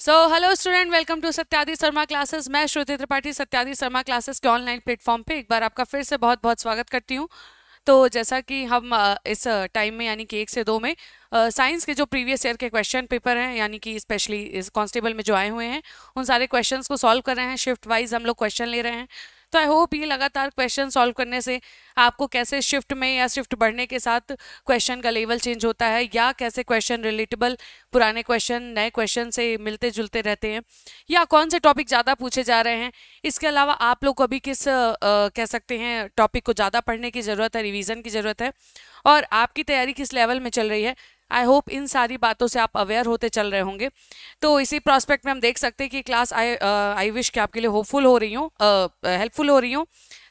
So hello student welcome to Satyadi Sharma classes मैं Shruti Tripathi Satyadi Sharma classes के online platform पे एक बार आपका फिर से बहुत बहुत स्वागत करती हूँ तो जैसा कि हम इस टाइम में यानी कि एक से दो में साइंस के जो प्रीवियस ईयर के क्वेश्चन पेपर हैं यानी कि स्पेशली इस कॉन्स्टेबल में जो आए हुए हैं उन सारे क्वेश्चन को सॉल्व कर रहे हैं शिफ्ट वाइज हम लोग क्वेश्चन ले रहे हैं तो आई होप ये लगातार क्वेश्चन सॉल्व करने से आपको कैसे शिफ्ट में या शिफ्ट बढ़ने के साथ क्वेश्चन का लेवल चेंज होता है या कैसे क्वेश्चन रिलेटेबल पुराने क्वेश्चन नए क्वेश्चन से मिलते जुलते रहते हैं या कौन से टॉपिक ज़्यादा पूछे जा रहे हैं इसके अलावा आप लोग अभी किस आ, कह सकते हैं टॉपिक को ज़्यादा पढ़ने की ज़रूरत है रिविज़न की ज़रूरत है और आपकी तैयारी किस लेवल में चल रही है आई होप इन सारी बातों से आप अवेयर होते चल रहे होंगे तो इसी प्रॉस्पेक्ट में हम देख सकते हैं कि क्लास आई आई विश कि आपके लिए होपफुल हो रही हूँ हेल्पफुल uh, हो रही हूँ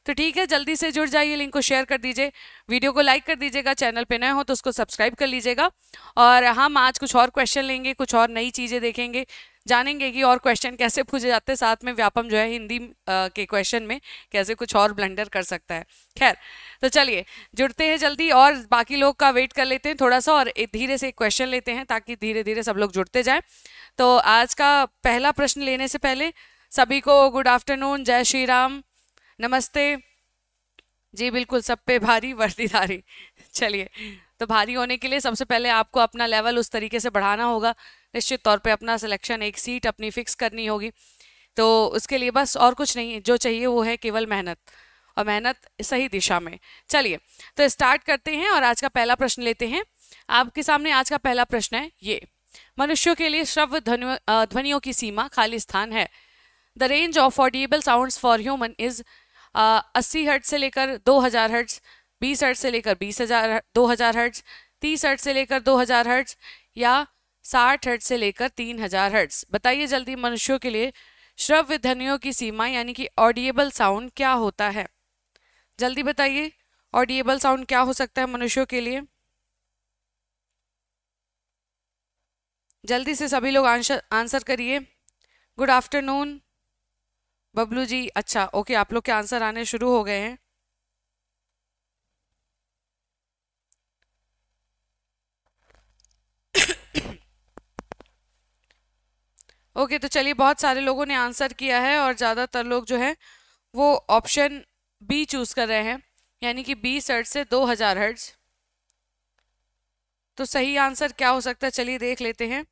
तो ठीक है जल्दी से जुड़ जाइए लिंक को शेयर कर दीजिए वीडियो को लाइक कर दीजिएगा चैनल पे नए हो तो उसको सब्सक्राइब कर लीजिएगा और हम आज कुछ और क्वेश्चन लेंगे कुछ और नई चीज़ें देखेंगे जानेंगे कि और क्वेश्चन कैसे पूछे जाते हैं साथ में व्यापम जो है हिंदी के क्वेश्चन में कैसे कुछ और ब्लंडर कर सकता है खैर तो चलिए जुड़ते हैं जल्दी और बाकी लोग का वेट कर लेते हैं थोड़ा सा और धीरे से क्वेश्चन लेते हैं ताकि धीरे धीरे सब लोग जुड़ते जाए तो आज का पहला प्रश्न लेने से पहले सभी को गुड आफ्टरनून जय श्री राम नमस्ते जी बिल्कुल सब पे भारी वर्दीधारी चलिए तो भारी होने के लिए सबसे पहले आपको अपना लेवल उस तरीके से बढ़ाना होगा निश्चित तौर पे अपना सिलेक्शन एक सीट अपनी फिक्स करनी होगी तो उसके लिए बस और कुछ नहीं जो चाहिए वो है केवल मेहनत और मेहनत सही दिशा में चलिए तो स्टार्ट करते हैं और आज का पहला प्रश्न लेते हैं आपके सामने आज का पहला प्रश्न है ये मनुष्यों के लिए श्रव ध्वनियों की सीमा खाली स्थान है the range of audible sounds for human is अस्सी हर्ट से लेकर दो हज़ार हर्ट्स बीस हर्ट से लेकर बीस हज़ार दो हज़ार हर्ट्स तीस हर्ट से लेकर दो हज़ार हर्ट्स या साठ हर्ट से लेकर तीन हजार हर्ट्स बताइए जल्दी मनुष्यों के लिए श्रव्य ध्वनियों की सीमा यानी कि ऑडिएबल साउंड क्या होता है जल्दी बताइए ऑडिएबल साउंड क्या हो सकता है मनुष्यों के लिए जल्दी से सभी लोग आंसर आंसर करिए गुड आफ्टरनून बबलू जी अच्छा ओके आप लोग के आंसर आने शुरू हो गए हैं ओके तो चलिए बहुत सारे लोगों ने आंसर किया है और ज़्यादातर लोग जो है वो ऑप्शन बी चूज़ कर रहे हैं यानी कि बीस हर्ट से दो हज़ार हर्ट तो सही आंसर क्या हो सकता है चलिए देख लेते हैं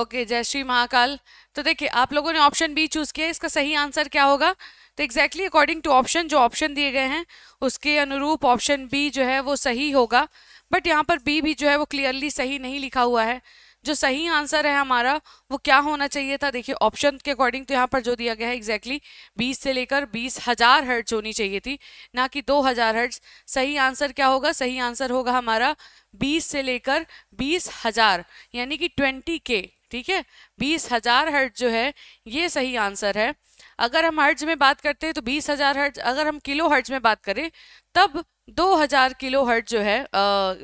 ओके जय श्री महाकाल तो देखिए आप लोगों ने ऑप्शन बी चूज़ किया इसका सही आंसर क्या होगा तो एग्जैक्टली अकॉर्डिंग टू ऑप्शन जो ऑप्शन दिए गए हैं उसके अनुरूप ऑप्शन बी जो है वो सही होगा बट यहाँ पर बी भी जो है वो क्लियरली सही नहीं लिखा हुआ है जो सही आंसर है हमारा वो क्या होना चाहिए था देखिए ऑप्शन के अकॉर्डिंग तो यहाँ पर जो दिया गया है एग्जैक्टली exactly बीस से लेकर बीस हज़ार हर्ट्स होनी चाहिए थी ना कि दो हज़ार हर्ट्स सही आंसर क्या होगा सही आंसर होगा हमारा बीस से लेकर बीस हज़ार यानी कि ट्वेंटी के ठीक है बीस हज़ार हर्ट जो है ये सही आंसर है अगर हम हर्ट्ज में बात करते हैं तो बीस हज़ार हर्ज अगर हम किलो हर्ट्ज में बात करें तब 2000 किलो हर्ट जो है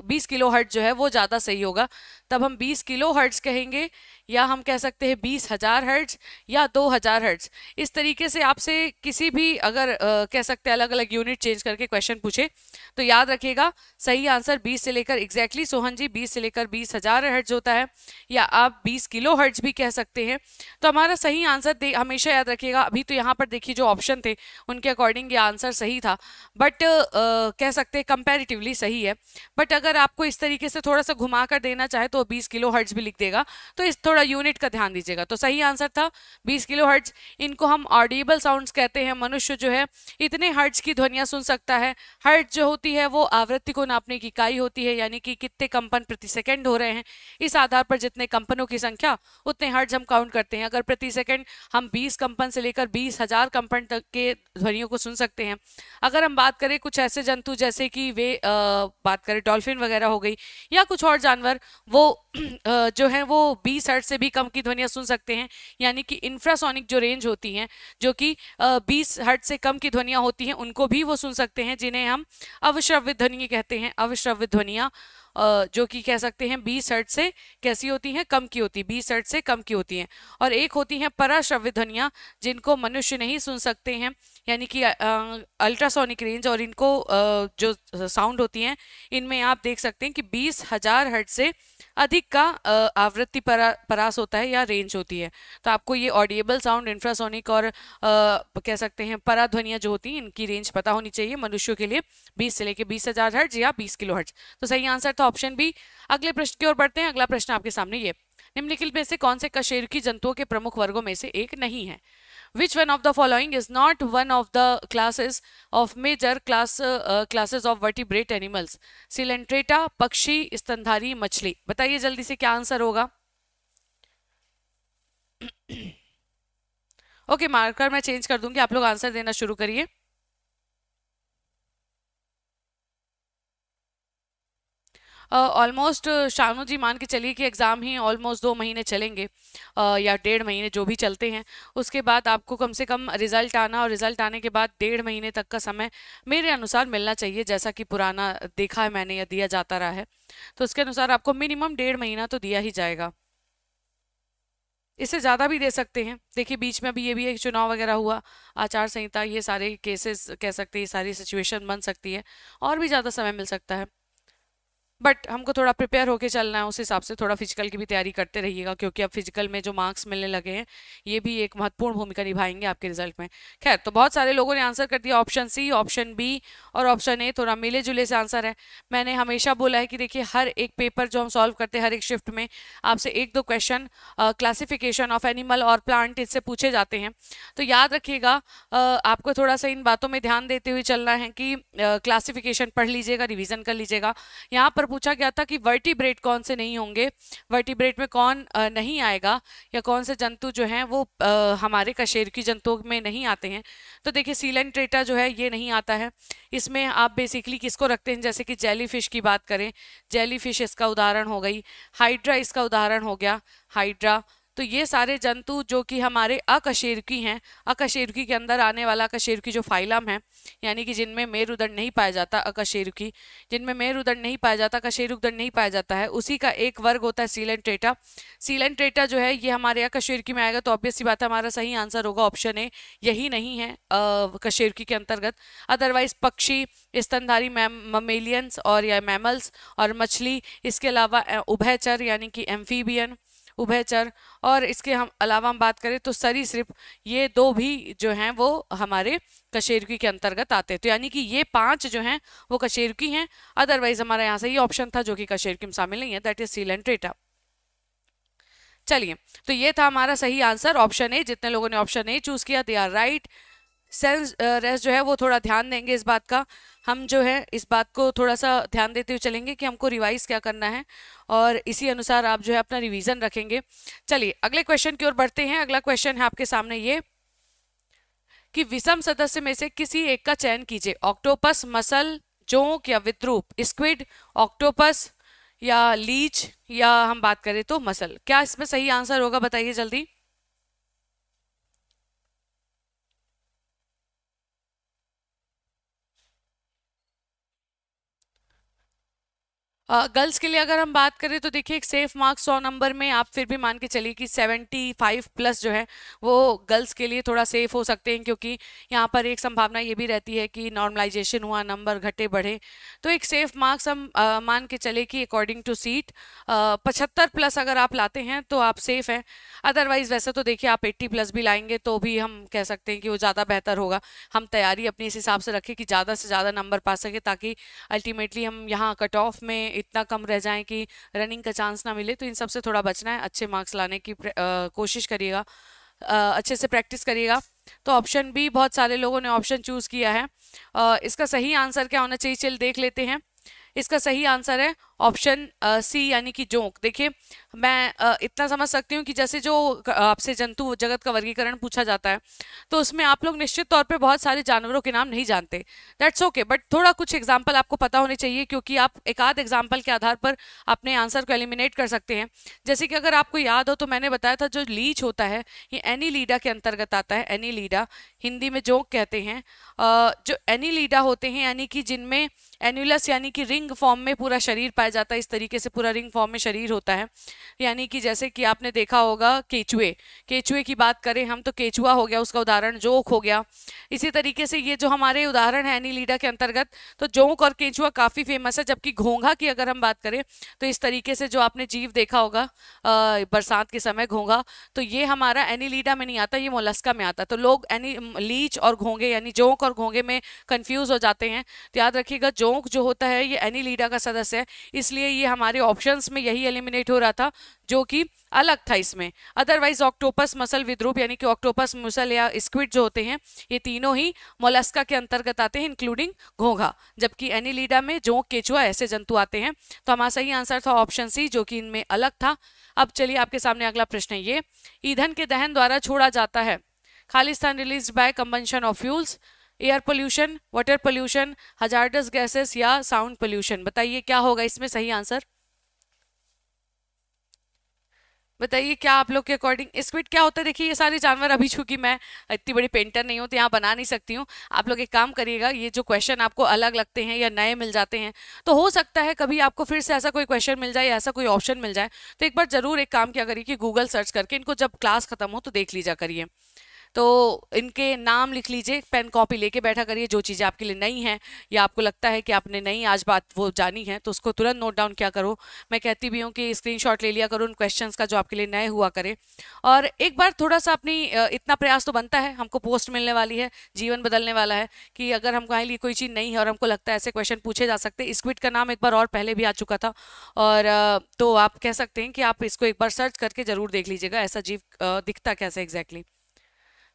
बीस किलो हर्ट जो है वो ज़्यादा सही होगा तब हम 20 किलो हर्ट्स कहेंगे या हम कह सकते हैं बीस हज़ार हर्ट्स या 2000 हर्ट्स इस तरीके से आपसे किसी भी अगर आ, कह सकते हैं अलग अलग यूनिट चेंज करके क्वेश्चन पूछे तो याद रखिएगा सही आंसर 20 से लेकर एग्जैक्टली exactly, सोहन जी 20 से लेकर बीस हज़ार हर्ट्स होता है या आप 20 किलो हर्ट्स भी कह सकते हैं तो हमारा सही आंसर हमेशा याद रखिएगा अभी तो यहाँ पर देखिए जो ऑप्शन थे उनके अकॉर्डिंग ये आंसर सही था बट कह सकते हैं कंपेरेटिवली सही है बट अगर आपको इस तरीके से थोड़ा सा घुमा कर देना चाहे तो 20 किलो हर्ट्स भी लिख देगा तो इस थोड़ा यूनिट का ध्यान दीजिएगा तो सही आंसर था 20 किलो हर्ट्स इनको हम ऑडिबल साउंड्स कहते हैं मनुष्य जो है इतने हर्ट्स की ध्वनियाँ सुन सकता है हर्ट जो होती है वो आवृत्ति को नापने की इकाई होती है यानी कि कितने कंपन प्रति सेकेंड हो रहे हैं इस आधार पर जितने कंपनों की संख्या उतने हर्ट्स हम काउंट करते हैं अगर प्रति सेकेंड हम बीस कंपन से लेकर बीस हजार कंपन तक के ध्वनियों को सुन सकते हैं अगर हम बात करें कुछ ऐसे जंतु जैसे कि वे आ, बात करें डॉल्फिन वगैरह हो गई या कुछ और जानवर वो आ, जो है वो बी सर्ट से भी कम की ध्वनियाँ सुन सकते हैं यानी कि इंफ्रासोनिक जो रेंज होती हैं जो कि बी हर्ट से कम की ध्वनियाँ होती हैं उनको भी वो सुन सकते हैं जिन्हें हम अवश्रव्य ध्वनि कहते हैं अवश्रव्य ध्वनियाँ जो कि कह सकते हैं बी सर्ट से कैसी होती हैं कम की होती बी सर्ट से कम की होती हैं और एक होती हैं पराश्रव्य ध्वनियाँ जिनको मनुष्य नहीं सुन सकते हैं यानी कि अल्ट्रासोनिक रेंज और इनको जो साउंड होती हैं इनमें आप देख सकते हैं कि बीस हजार हर्ट से अधिक का आवृत्ति परा, परास होता है या रेंज होती है तो आपको ये ऑडिएबल साउंड इंफ्रासोनिक और आ, कह सकते हैं पराध्वनियाँ जो होती हैं इनकी रेंज पता होनी चाहिए मनुष्यों के लिए बीस से लेकर बीस हजार हर्ट या बीस किलो हर्ट तो सही आंसर था तो ऑप्शन बी अगले प्रश्न की ओर बढ़ते हैं अगला प्रश्न आपके सामने ये निम्नलिखित में से कौन से कशेरुकी जंतुओं के प्रमुख वर्गों में से एक नहीं है which one of the following is not one of the classes of major class uh, classes of vertebrate animals coelenterata पक्षी स्तनधारी मछली बताइए जल्दी से क्या आंसर होगा ओके okay, मार्कर मैं चेंज कर दूंगी आप लोग आंसर देना शुरू करिए ऑलमोस्ट शानू जी मान के चलिए कि एग्ज़ाम ही ऑलमोस्ट दो महीने चलेंगे या डेढ़ महीने जो भी चलते हैं उसके बाद आपको कम से कम रिज़ल्ट आना और रिज़ल्ट आने के बाद डेढ़ महीने तक का समय मेरे अनुसार मिलना चाहिए जैसा कि पुराना देखा है मैंने या दिया जाता रहा है तो उसके अनुसार आपको मिनिमम डेढ़ महीना तो दिया ही जाएगा इससे ज़्यादा भी दे सकते हैं देखिए बीच में अभी ये भी एक चुनाव वगैरह हुआ आचार संहिता ये सारे केसेस कह सकते हैं सारी सिचुएशन बन सकती है और भी ज़्यादा समय मिल सकता है बट हमको थोड़ा प्रिपेयर होके चलना है उस हिसाब से थोड़ा फिजिकल की भी तैयारी करते रहिएगा क्योंकि अब फिजिकल में जो मार्क्स मिलने लगे हैं ये भी एक महत्वपूर्ण भूमिका निभाएंगे आपके रिजल्ट में खैर तो बहुत सारे लोगों ने आंसर कर दिया ऑप्शन सी ऑप्शन बी और ऑप्शन ए थोड़ा मिले जुले से आंसर है मैंने हमेशा बोला है कि देखिए हर एक पेपर जो हम सॉल्व करते हैं हर एक शिफ्ट में आपसे एक दो क्वेश्चन क्लासिफिकेशन ऑफ एनिमल और प्लांट इससे पूछे जाते हैं तो याद रखिएगा आपको थोड़ा सा इन बातों में ध्यान देते हुए चलना है कि क्लासिफिकेशन पढ़ लीजिएगा रिविज़न कर लीजिएगा यहाँ पर बार पूछा गया था कि वर्टिब्रेट कौन से नहीं होंगे वर्टिब्रेट में कौन नहीं आएगा या कौन से जंतु जो हैं वो हमारे कशेर की जंतुओं में नहीं आते हैं तो देखिए सीलेंट्रेटा ट्रेटा जो है ये नहीं आता है इसमें आप बेसिकली किसको रखते हैं जैसे कि जेली फिश की बात करें जेली फिश इसका उदाहरण हो गई हाइड्रा इसका उदाहरण हो गया हाइड्रा तो ये सारे जंतु जो कि हमारे अकशेरकी हैं अकशेरकी के अंदर आने वाला अकशेरकी जो फाइलम है यानी कि जिनमें मेर उदर नहीं पाया जाता अकशेरुकी जिनमें मेर उदर नहीं पाया जाता कशेरुकदंड नहीं पाया जाता है उसी का एक वर्ग होता है सीलन ट्रेटा सीलन ट्रेटा जो है ये हमारे अकशेरकी में आएगा तो ऑब्वियस बात है हमारा सही आंसर होगा ऑप्शन ए यही नहीं है कशेरुकी के अंतर्गत अदरवाइज पक्षी स्तनधारी ममेलियंस और या मैमल्स और मछली इसके अलावा उभयचर यानी कि एम्फीबियन उभयचर और इसके हम अलावा हम बात करें तो सरीसृप ये दो भी जो हैं वो हमारे कशेरुकी के अंतर्गत आते हैं तो यानी कि ये पांच जो हैं वो कशेरुकी हैं अदरवाइज हमारा यहाँ से ये ऑप्शन था जो कि कशेरुकी में शामिल नहीं है that is coelenterata चलिए तो ये था हमारा सही आंसर ऑप्शन ए जितने लोगों ने ऑप्शन ए चूज किया they are right sense race uh, जो है वो थोड़ा ध्यान देंगे इस बात का हम जो है इस बात को थोड़ा सा ध्यान देते हुए चलेंगे कि हमको रिवाइज क्या करना है और इसी अनुसार आप जो है अपना रिवीजन रखेंगे चलिए अगले क्वेश्चन की ओर बढ़ते हैं अगला क्वेश्चन है आपके सामने ये कि विषम सदस्य में से किसी एक का चयन कीजिए ऑक्टोपस मसल जोंक या विद्रूप स्क्विड ऑक्टोपस या लीच या हम बात करें तो मसल क्या इसमें सही आंसर होगा बताइए जल्दी गर्ल्स के लिए अगर हम बात करें तो देखिए एक सेफ मार्क्स सौ नंबर में आप फिर भी मान के चलिए कि सेवेंटी फाइव प्लस जो है वो गर्ल्स के लिए थोड़ा सेफ हो सकते हैं क्योंकि यहाँ पर एक संभावना ये भी रहती है कि नॉर्मलाइजेशन हुआ नंबर घटे बढ़े तो एक सेफ मार्क्स हम आ, मान के चले कि अकॉर्डिंग टू सीट पचहत्तर प्लस अगर आप लाते हैं तो आप सेफ़ हैं अदरवाइज़ वैसे तो देखिए आप एट्टी प्लस भी लाएंगे तो भी हम कह सकते हैं कि वो ज़्यादा बेहतर होगा हम तैयारी अपनी इस हिसाब से रखें कि ज़्यादा से ज़्यादा नंबर पा सके ताकि अल्टीमेटली हम यहाँ कट ऑफ में इतना कम रह जाएं कि रनिंग का चांस ना मिले तो इन सबसे थोड़ा बचना है अच्छे मार्क्स लाने की कोशिश करिएगा अच्छे से प्रैक्टिस करिएगा तो ऑप्शन बी बहुत सारे लोगों ने ऑप्शन चूज़ किया है आ, इसका सही आंसर क्या होना चाहिए चल देख लेते हैं इसका सही आंसर है ऑप्शन सी यानी कि जोंक देखिए मैं uh, इतना समझ सकती हूँ कि जैसे जो आपसे जंतु जगत का वर्गीकरण पूछा जाता है तो उसमें आप लोग निश्चित तौर पे बहुत सारे जानवरों के नाम नहीं जानते दैट्स ओके बट थोड़ा कुछ एग्जाम्पल आपको पता होने चाहिए क्योंकि आप एक आध एग्जाम्पल के आधार पर अपने आंसर को एलिमिनेट कर सकते हैं जैसे कि अगर आपको याद हो तो मैंने बताया था जो लीच होता है ये एनी लीडा के अंतर्गत आता है एनी लीडा हिंदी में जोंक कहते हैं uh, जो एनी लीडा होते हैं यानी कि जिनमें एन्यूलस यानी कि रिंग फॉर्म में पूरा शरीर पाया पाया जाता है इस तरीके से पूरा रिंग फॉर्म में शरीर होता है यानी कि जैसे कि आपने देखा होगा केचुए केचुए की बात करें हम तो केचुआ हो गया उसका उदाहरण जोंक हो गया इसी तरीके से ये जो हमारे उदाहरण है नीलीडा के अंतर्गत तो जोंक और केचुआ काफ़ी फेमस है जबकि घोंघा की अगर हम बात करें तो इस तरीके से जो आपने जीव देखा होगा बरसात के समय घोंघा तो ये हमारा एनीलीडा में नहीं आता ये मोलस्का में आता तो लोग एनी लीच और घोंगे यानी जोंक और घोंगे में कंफ्यूज हो जाते हैं तो याद रखिएगा जोंक जो होता है ये एनीलीडा का सदस्य है इसलिए ये हमारे ऑप्शंस में यही एलिमिनेट हो रहा था जो कि अलग था इसमें अदरवाइज ऑक्टोपस मसल विद्रूप यानी कि ऑक्टोपस मसल या स्क्विड जो होते हैं ये तीनों ही मोलस्का के अंतर्गत आते हैं इंक्लूडिंग घोंघा जबकि एनिलीडा में जो केचुआ ऐसे जंतु आते हैं तो हमारा सही आंसर था ऑप्शन सी जो कि इनमें अलग था अब चलिए आपके सामने अगला प्रश्न ये ईंधन के दहन द्वारा छोड़ा जाता है खालिस्तान release by combustion of fuels air pollution water pollution hazardous gases या साउंड पोल्यूशन बताइए क्या होगा इसमें सही आंसर बताइए क्या आप लोग के अकॉर्डिंग स्क्विड क्या होता है देखिए ये सारे जानवर अभी चूंकि मैं इतनी बड़ी पेंटर नहीं हूँ तो यहाँ बना नहीं सकती हूँ आप लोग एक काम करिएगा ये जो क्वेश्चन आपको अलग लगते हैं या नए मिल जाते हैं तो हो सकता है कभी आपको फिर से ऐसा कोई क्वेश्चन मिल जाए ऐसा कोई ऑप्शन मिल जाए तो एक बार ज़रूर एक काम क्या करिए कि गूगल सर्च करके इनको जब क्लास खत्म हो तो देख लीजा करिए तो इनके नाम लिख लीजिए पेन कॉपी लेके बैठा करिए जो चीज़ें आपके लिए नई हैं या आपको लगता है कि आपने नई आज बात वो जानी है तो उसको तुरंत नोट डाउन क्या करो मैं कहती भी हूँ कि स्क्रीनशॉट ले लिया करो उन क्वेश्चन का जो आपके लिए नए हुआ करे और एक बार थोड़ा सा अपनी इतना प्रयास तो बनता है हमको पोस्ट मिलने वाली है जीवन बदलने वाला है कि अगर हम लिए कोई चीज़ नहीं है और हमको लगता है ऐसे क्वेश्चन पूछे जा सकते स्क्विड का नाम एक बार और पहले भी आ चुका था और तो आप कह सकते हैं कि आप इसको एक बार सर्च करके ज़रूर देख लीजिएगा ऐसा जीव दिखता कैसे एग्जैक्टली exactly.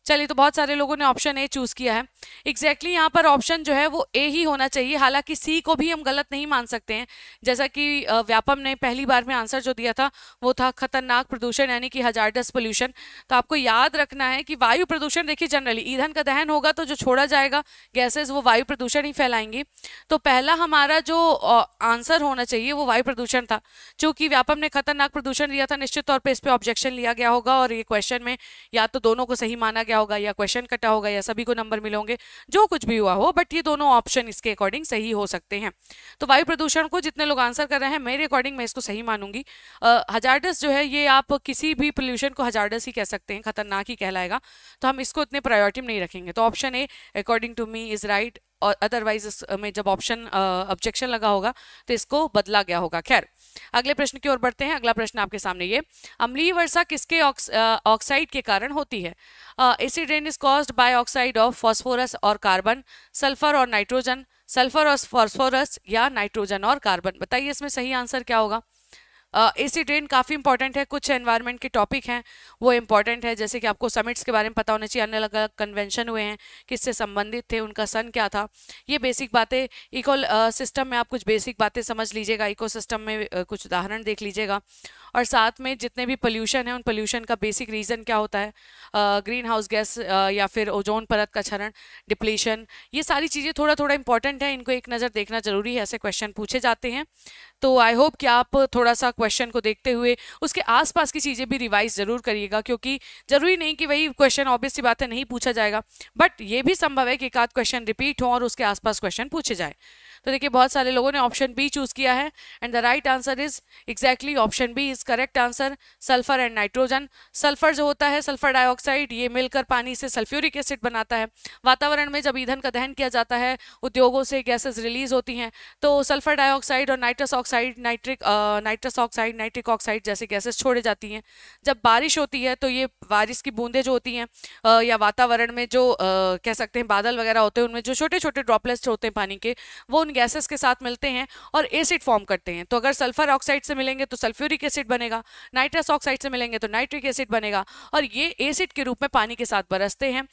चलिए तो बहुत सारे लोगों ने ऑप्शन ए चूज़ किया है एग्जैक्टली exactly यहाँ पर ऑप्शन जो है वो ए ही होना चाहिए हालांकि सी को भी हम गलत नहीं मान सकते हैं जैसा कि व्यापम ने पहली बार में आंसर जो दिया था वो था खतरनाक प्रदूषण यानी कि हजारडस पोल्यूशन तो आपको याद रखना है कि वायु प्रदूषण देखिए जनरली ईंधन का दहन होगा तो जो छोड़ा जाएगा गैसेज वो वायु प्रदूषण ही फैलाएंगी तो पहला हमारा जो आंसर होना चाहिए वो वायु प्रदूषण था चूँकि व्यापम ने खतरनाक प्रदूषण दिया था निश्चित तौर पर इस पर ऑब्जेक्शन लिया गया होगा और ये क्वेश्चन में या तो दोनों को सही माना गया गया होगा या क्वेश्चन कटा होगा या सभी को नंबर मिले होंगे जो कुछ भी हुआ हो बट ये दोनों ऑप्शन इसके अकॉर्डिंग सही हो सकते हैं तो वायु प्रदूषण को जितने लोग आंसर कर रहे हैं मेरे अकॉर्डिंग मैं इसको सही मानूंगी हजारडस जो है ये आप किसी भी पोल्यूशन को हजारडस ही कह सकते हैं खतरनाक ही कहलाएगा तो हम इसको इतने प्रायोरिटी में नहीं रखेंगे तो option A according to me is right और अदरवाइज में जब ऑप्शन ऑब्जेक्शन लगा होगा तो इसको बदला गया होगा खैर अगले प्रश्न की ओर बढ़ते हैं अगला प्रश्न आपके सामने ये अम्लीय वर्षा किसके ऑक्साइड के कारण होती है acid rain is caused by oxide of phosphorus और कार्बन सल्फर और नाइट्रोजन सल्फर और फॉस्फोरस या नाइट्रोजन और कार्बन बताइए इसमें सही आंसर क्या होगा एसी ट्रेन काफ़ी इंपॉर्टेंट है कुछ एनवायरनमेंट के टॉपिक हैं वो इंपॉर्टेंट है जैसे कि आपको समिट्स के बारे में पता होना चाहिए अन्य अलग अलग कन्वेंशन हुए हैं किससे संबंधित थे उनका सन क्या था ये बेसिक बातें इको सिस्टम में आप कुछ बेसिक बातें समझ लीजिएगा इको सिस्टम में कुछ उदाहरण देख लीजिएगा और साथ में जितने भी पोल्यूशन है उन पोल्यूशन का बेसिक रीज़न क्या होता है ग्रीन हाउस गैस या फिर ओजोन परत का क्षरण डिप्लीशन ये सारी चीज़ें थोड़ा थोड़ा इंपॉर्टेंट है इनको एक नज़र देखना ज़रूरी है ऐसे क्वेश्चन पूछे जाते हैं तो आई होप कि आप थोड़ा सा क्वेश्चन को देखते हुए उसके आसपास की चीज़ें भी रिवाइज ज़रूर करिएगा क्योंकि ज़रूरी नहीं कि वही क्वेश्चन ऑब्वियस सी बात है नहीं पूछा जाएगा बट ये भी संभव है कि एक आध क्वेश्चन रिपीट हो और उसके आसपास क्वेश्चन पूछे जाए तो देखिए बहुत सारे लोगों ने ऑप्शन बी चूज़ किया है and the right answer is exactly option B is correct answer sulphur and nitrogen sulphur जो होता है सल्फर डाइऑक्साइड ये मिलकर पानी से सल्फ्यूरिक एसिड बनाता है वातावरण में जब ईंधन का दहन किया जाता है उद्योगों से गैसेज रिलीज होती हैं तो सल्फर डाइऑक्साइड और nitrous oxide nitric nitrous oxide nitric oxide जैसे गैसेज छोड़े जाती हैं जब बारिश होती है तो ये बारिश की बूंदें जो होती हैं या वातावरण में जो आ, कह सकते हैं बादल वगैरह होते हैं उनमें जो छोटे छोटे ड्रॉपलेट्स होते हैं पानी के वो गैसेस के साथ मिलते हैं और एसिड फॉर्म करते हैं तो अगर सल्फर ऑक्साइड से मिलेंगे तो सल्फ्यूरिक एसिड बनेगा नाइट्रस ऑक्साइड से मिलेंगे तो नाइट्रिक एसिड बनेगा और ये एसिड के रूप में पानी के साथ बरसते हैं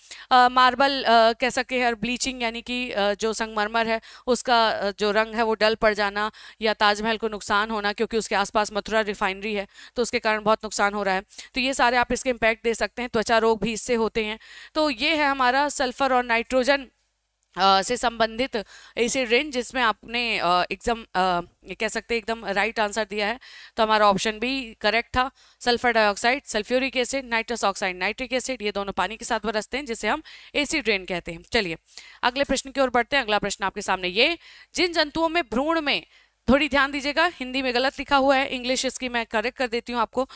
मार्बल कह सकते हैं ब्लीचिंग यानी कि जो संगमरमर है उसका जो रंग है वो डल पड़ जाना या ताजमहल को नुकसान होना क्योंकि उसके आसपास मथुरा रिफाइनरी है तो उसके कारण बहुत नुकसान हो रहा है तो ये सारे आप इसके इम्पैक्ट दे सकते हैं त्वचा रोग भी इससे होते हैं तो ये है हमारा सल्फर और नाइट्रोजन से संबंधित ऐसे रेंज जिसमें आपने एकदम कह सकते हैं एकदम राइट आंसर दिया है तो हमारा ऑप्शन भी करेक्ट था sulphur dioxide sulphuric acid nitrous oxide nitric acid ये दोनों पानी के साथ बरसते हैं जिसे हम एसिड रेन कहते हैं चलिए अगले प्रश्न की ओर बढ़ते हैं अगला प्रश्न आपके सामने ये जिन जंतुओं में भ्रूण में थोड़ी ध्यान दीजिएगा हिंदी में गलत लिखा हुआ है इंग्लिश इसकी मैं करेक्ट कर देती हूँ आपको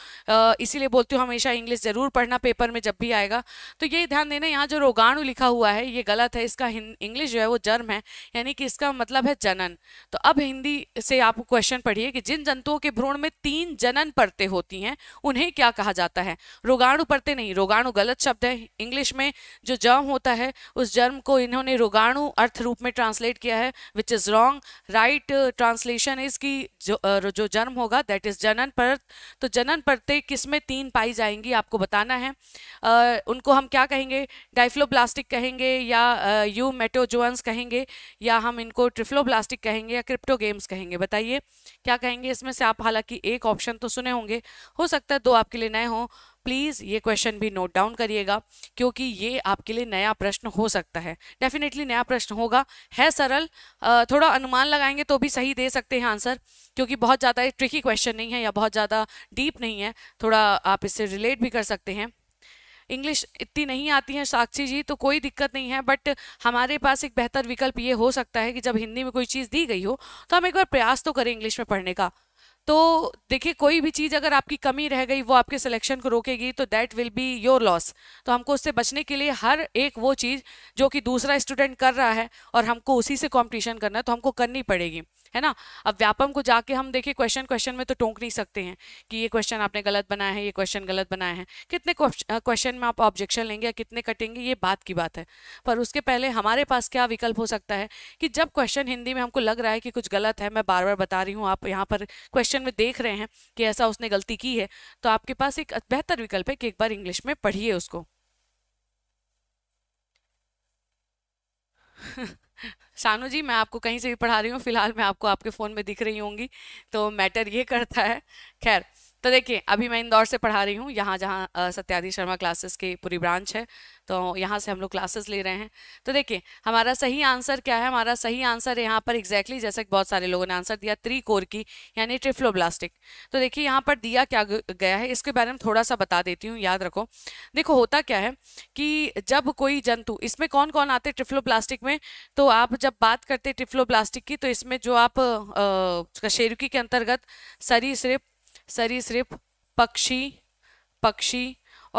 इसीलिए बोलती हूँ हमेशा इंग्लिश ज़रूर पढ़ना पेपर में जब भी आएगा तो ये ध्यान देना यहाँ जो रोगाणु लिखा हुआ है ये गलत है इसका इंग्लिश जो है वो जर्म है यानी कि इसका मतलब है जनन तो अब हिंदी से आप क्वेश्चन पढ़िए कि जिन जंतुओं के भ्रूण में तीन जनन परतें होती हैं उन्हें क्या कहा जाता है रोगाणु परतें नहीं रोगाणु गलत शब्द है इंग्लिश में जो जर्म होता है उस जर्म को इन्होंने रोगाणु अर्थ रूप में ट्रांसलेट किया है which is wrong right translation condition is की जो जो जन्म होगा दैट इज जनन परत तो जनन परतें किसमें तीन पाई जाएंगी आपको बताना है उनको हम क्या कहेंगे डाइफ्लोब्लास्टिक कहेंगे या यू मेटोजोअन्स कहेंगे या हम इनको ट्रिफ्लोब्लास्टिक कहेंगे या क्रिप्टो गेम्स कहेंगे बताइए क्या कहेंगे इसमें से आप हालांकि एक ऑप्शन तो सुने होंगे हो सकता है दो आपके लिए नए हों प्लीज़ ये क्वेश्चन भी नोट डाउन करिएगा क्योंकि ये आपके लिए नया प्रश्न हो सकता है डेफिनेटली नया प्रश्न होगा है सरल थोड़ा अनुमान लगाएंगे तो भी सही दे सकते हैं आंसर क्योंकि बहुत ज़्यादा ट्रिकी क्वेश्चन नहीं है या बहुत ज़्यादा डीप नहीं है थोड़ा आप इससे रिलेट भी कर सकते हैं इंग्लिश इतनी नहीं आती है साक्षी जी तो कोई दिक्कत नहीं है बट हमारे पास एक बेहतर विकल्प ये हो सकता है कि जब हिंदी में कोई चीज़ दी गई हो तो हम एक बार प्रयास तो करें इंग्लिश में पढ़ने का तो देखिए कोई भी चीज़ अगर आपकी कमी रह गई वो आपके सिलेक्शन को रोकेगी तो that will be your loss तो हमको उससे बचने के लिए हर एक वो चीज़ जो कि दूसरा स्टूडेंट कर रहा है और हमको उसी से कंपटीशन करना है तो हमको करनी पड़ेगी है ना अब व्यापम को जाके हम देखिए क्वेश्चन क्वेश्चन में तो टोंक नहीं सकते हैं कि ये क्वेश्चन आपने गलत बनाया है ये क्वेश्चन गलत बनाया है कितने क्वेश्चन में आप ऑब्जेक्शन लेंगे या कितने कटेंगे ये बात की बात है पर उसके पहले हमारे पास क्या विकल्प हो सकता है कि जब क्वेश्चन हिंदी में हमको लग रहा है कि कुछ गलत है मैं बार बार बता रही हूँ आप यहाँ पर क्वेश्चन में देख रहे हैं कि ऐसा उसने गलती की है तो आपके पास एक बेहतर विकल्प है कि एक बार इंग्लिश में पढ़िए उसको शानू जी मैं आपको कहीं से भी पढ़ा रही हूँ फिलहाल मैं आपको आपके फ़ोन में दिख रही होंगी तो मैटर ये करता है खैर तो देखिए अभी मैं इंदौर से पढ़ा रही हूँ यहाँ जहाँ सत्याधि शर्मा क्लासेस की पूरी ब्रांच है तो यहाँ से हम लोग क्लासेस ले रहे हैं तो देखिए हमारा सही आंसर क्या है हमारा सही आंसर यहाँ पर एग्जैक्टली exactly, जैसे बहुत सारे लोगों ने आंसर दिया त्रिकोर की यानी ट्रिफ्लोब्लास्टिक तो देखिए यहाँ पर दिया क्या गया है इसके बारे में थोड़ा सा बता देती हूँ याद रखो देखो होता क्या है कि जब कोई जंतु इसमें कौन कौन आते ट्रिफ्लोब्लास्टिक में तो आप जब बात करते ट्रिफ्लोब्लास्टिक की तो इसमें जो आप कशेरुकी के अंतर्गत सरी सिर्फ सरीसृप पक्षी पक्षी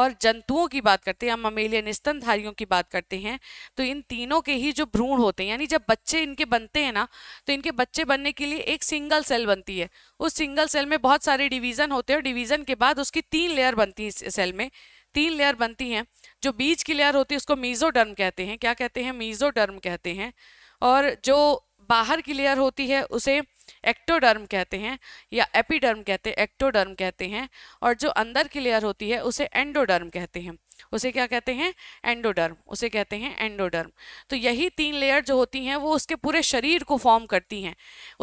और जंतुओं की बात करते हैं हम ममेलियन स्तनधारियों की बात करते हैं तो इन तीनों के ही जो भ्रूण होते हैं यानी जब बच्चे इनके बनते हैं ना तो इनके बच्चे बनने के लिए एक सिंगल सेल बनती है उस सिंगल सेल में बहुत सारे डिवीज़न होते हैं और डिवीज़न के बाद उसकी तीन लेयर बनती है सेल में तीन लेयर बनती हैं जो बीज की लेयर होती है उसको मीज़ोडर्म कहते हैं क्या कहते हैं मीज़ोडर्म कहते हैं और जो बाहर की लेयर होती है उसे एक्टोडर्म कहते हैं या एपीडर्म कहते हैं एक्टोडर्म कहते हैं और जो अंदर की लेयर होती है उसे एंडोडर्म कहते हैं उसे क्या कहते हैं एंडोडर्म उसे कहते हैं एंडोडर्म तो यही तीन लेयर जो होती हैं वो उसके पूरे शरीर को फॉर्म करती हैं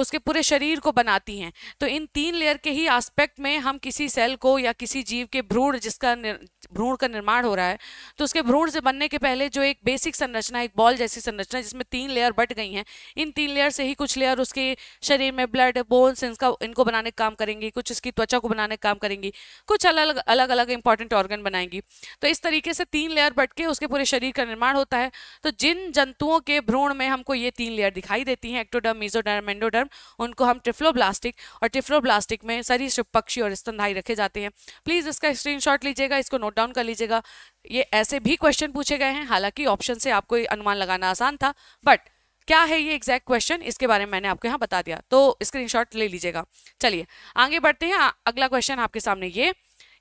उसके पूरे शरीर को बनाती हैं तो इन तीन लेयर के ही आस्पेक्ट में हम किसी सेल को या किसी जीव के भ्रूण जिसका भ्रूण का निर्माण हो रहा है तो उसके भ्रूण से बनने के पहले जो एक बेसिक संरचना एक बॉल जैसी संरचना जिसमें तीन लेयर बट गई हैं इन तीन लेयर से ही कुछ लेयर उसके शरीर में ब्लड बोन्स इनका इनको बनाने का काम करेंगी कुछ इसकी त्वचा को बनाने का काम करेंगी कुछ अलग अलग अलग इंपॉर्टेंट ऑर्गन बनाएंगी तो इस तरीके से तीन लेयर बट के उसके पूरे शरीर का निर्माण होता है तो जिन जंतुओं के भ्रूण में हमको ये तीन लेयर दिखाई देती हैं एक्टोडर्म मीजोडर्म एंडोडर्म उनको हम ट्रिफ्लोब्लास्टिक और ट्रिफ्लोब्लास्टिक में सरीसृप पक्षी और स्तनधाई रखे जाते हैं प्लीज़ इसका स्क्रीन लीजिएगा इसको नोट डाउन कर लीजिएगा ये ऐसे भी क्वेश्चन पूछे गए हैं हालांकि ऑप्शन से आपको अनुमान लगाना आसान था बट क्या है ये एग्जैक्ट क्वेश्चन इसके बारे में मैंने आपको यहाँ बता दिया तो स्क्रीनशॉट ले लीजिएगा चलिए आगे बढ़ते हैं अगला क्वेश्चन आपके सामने ये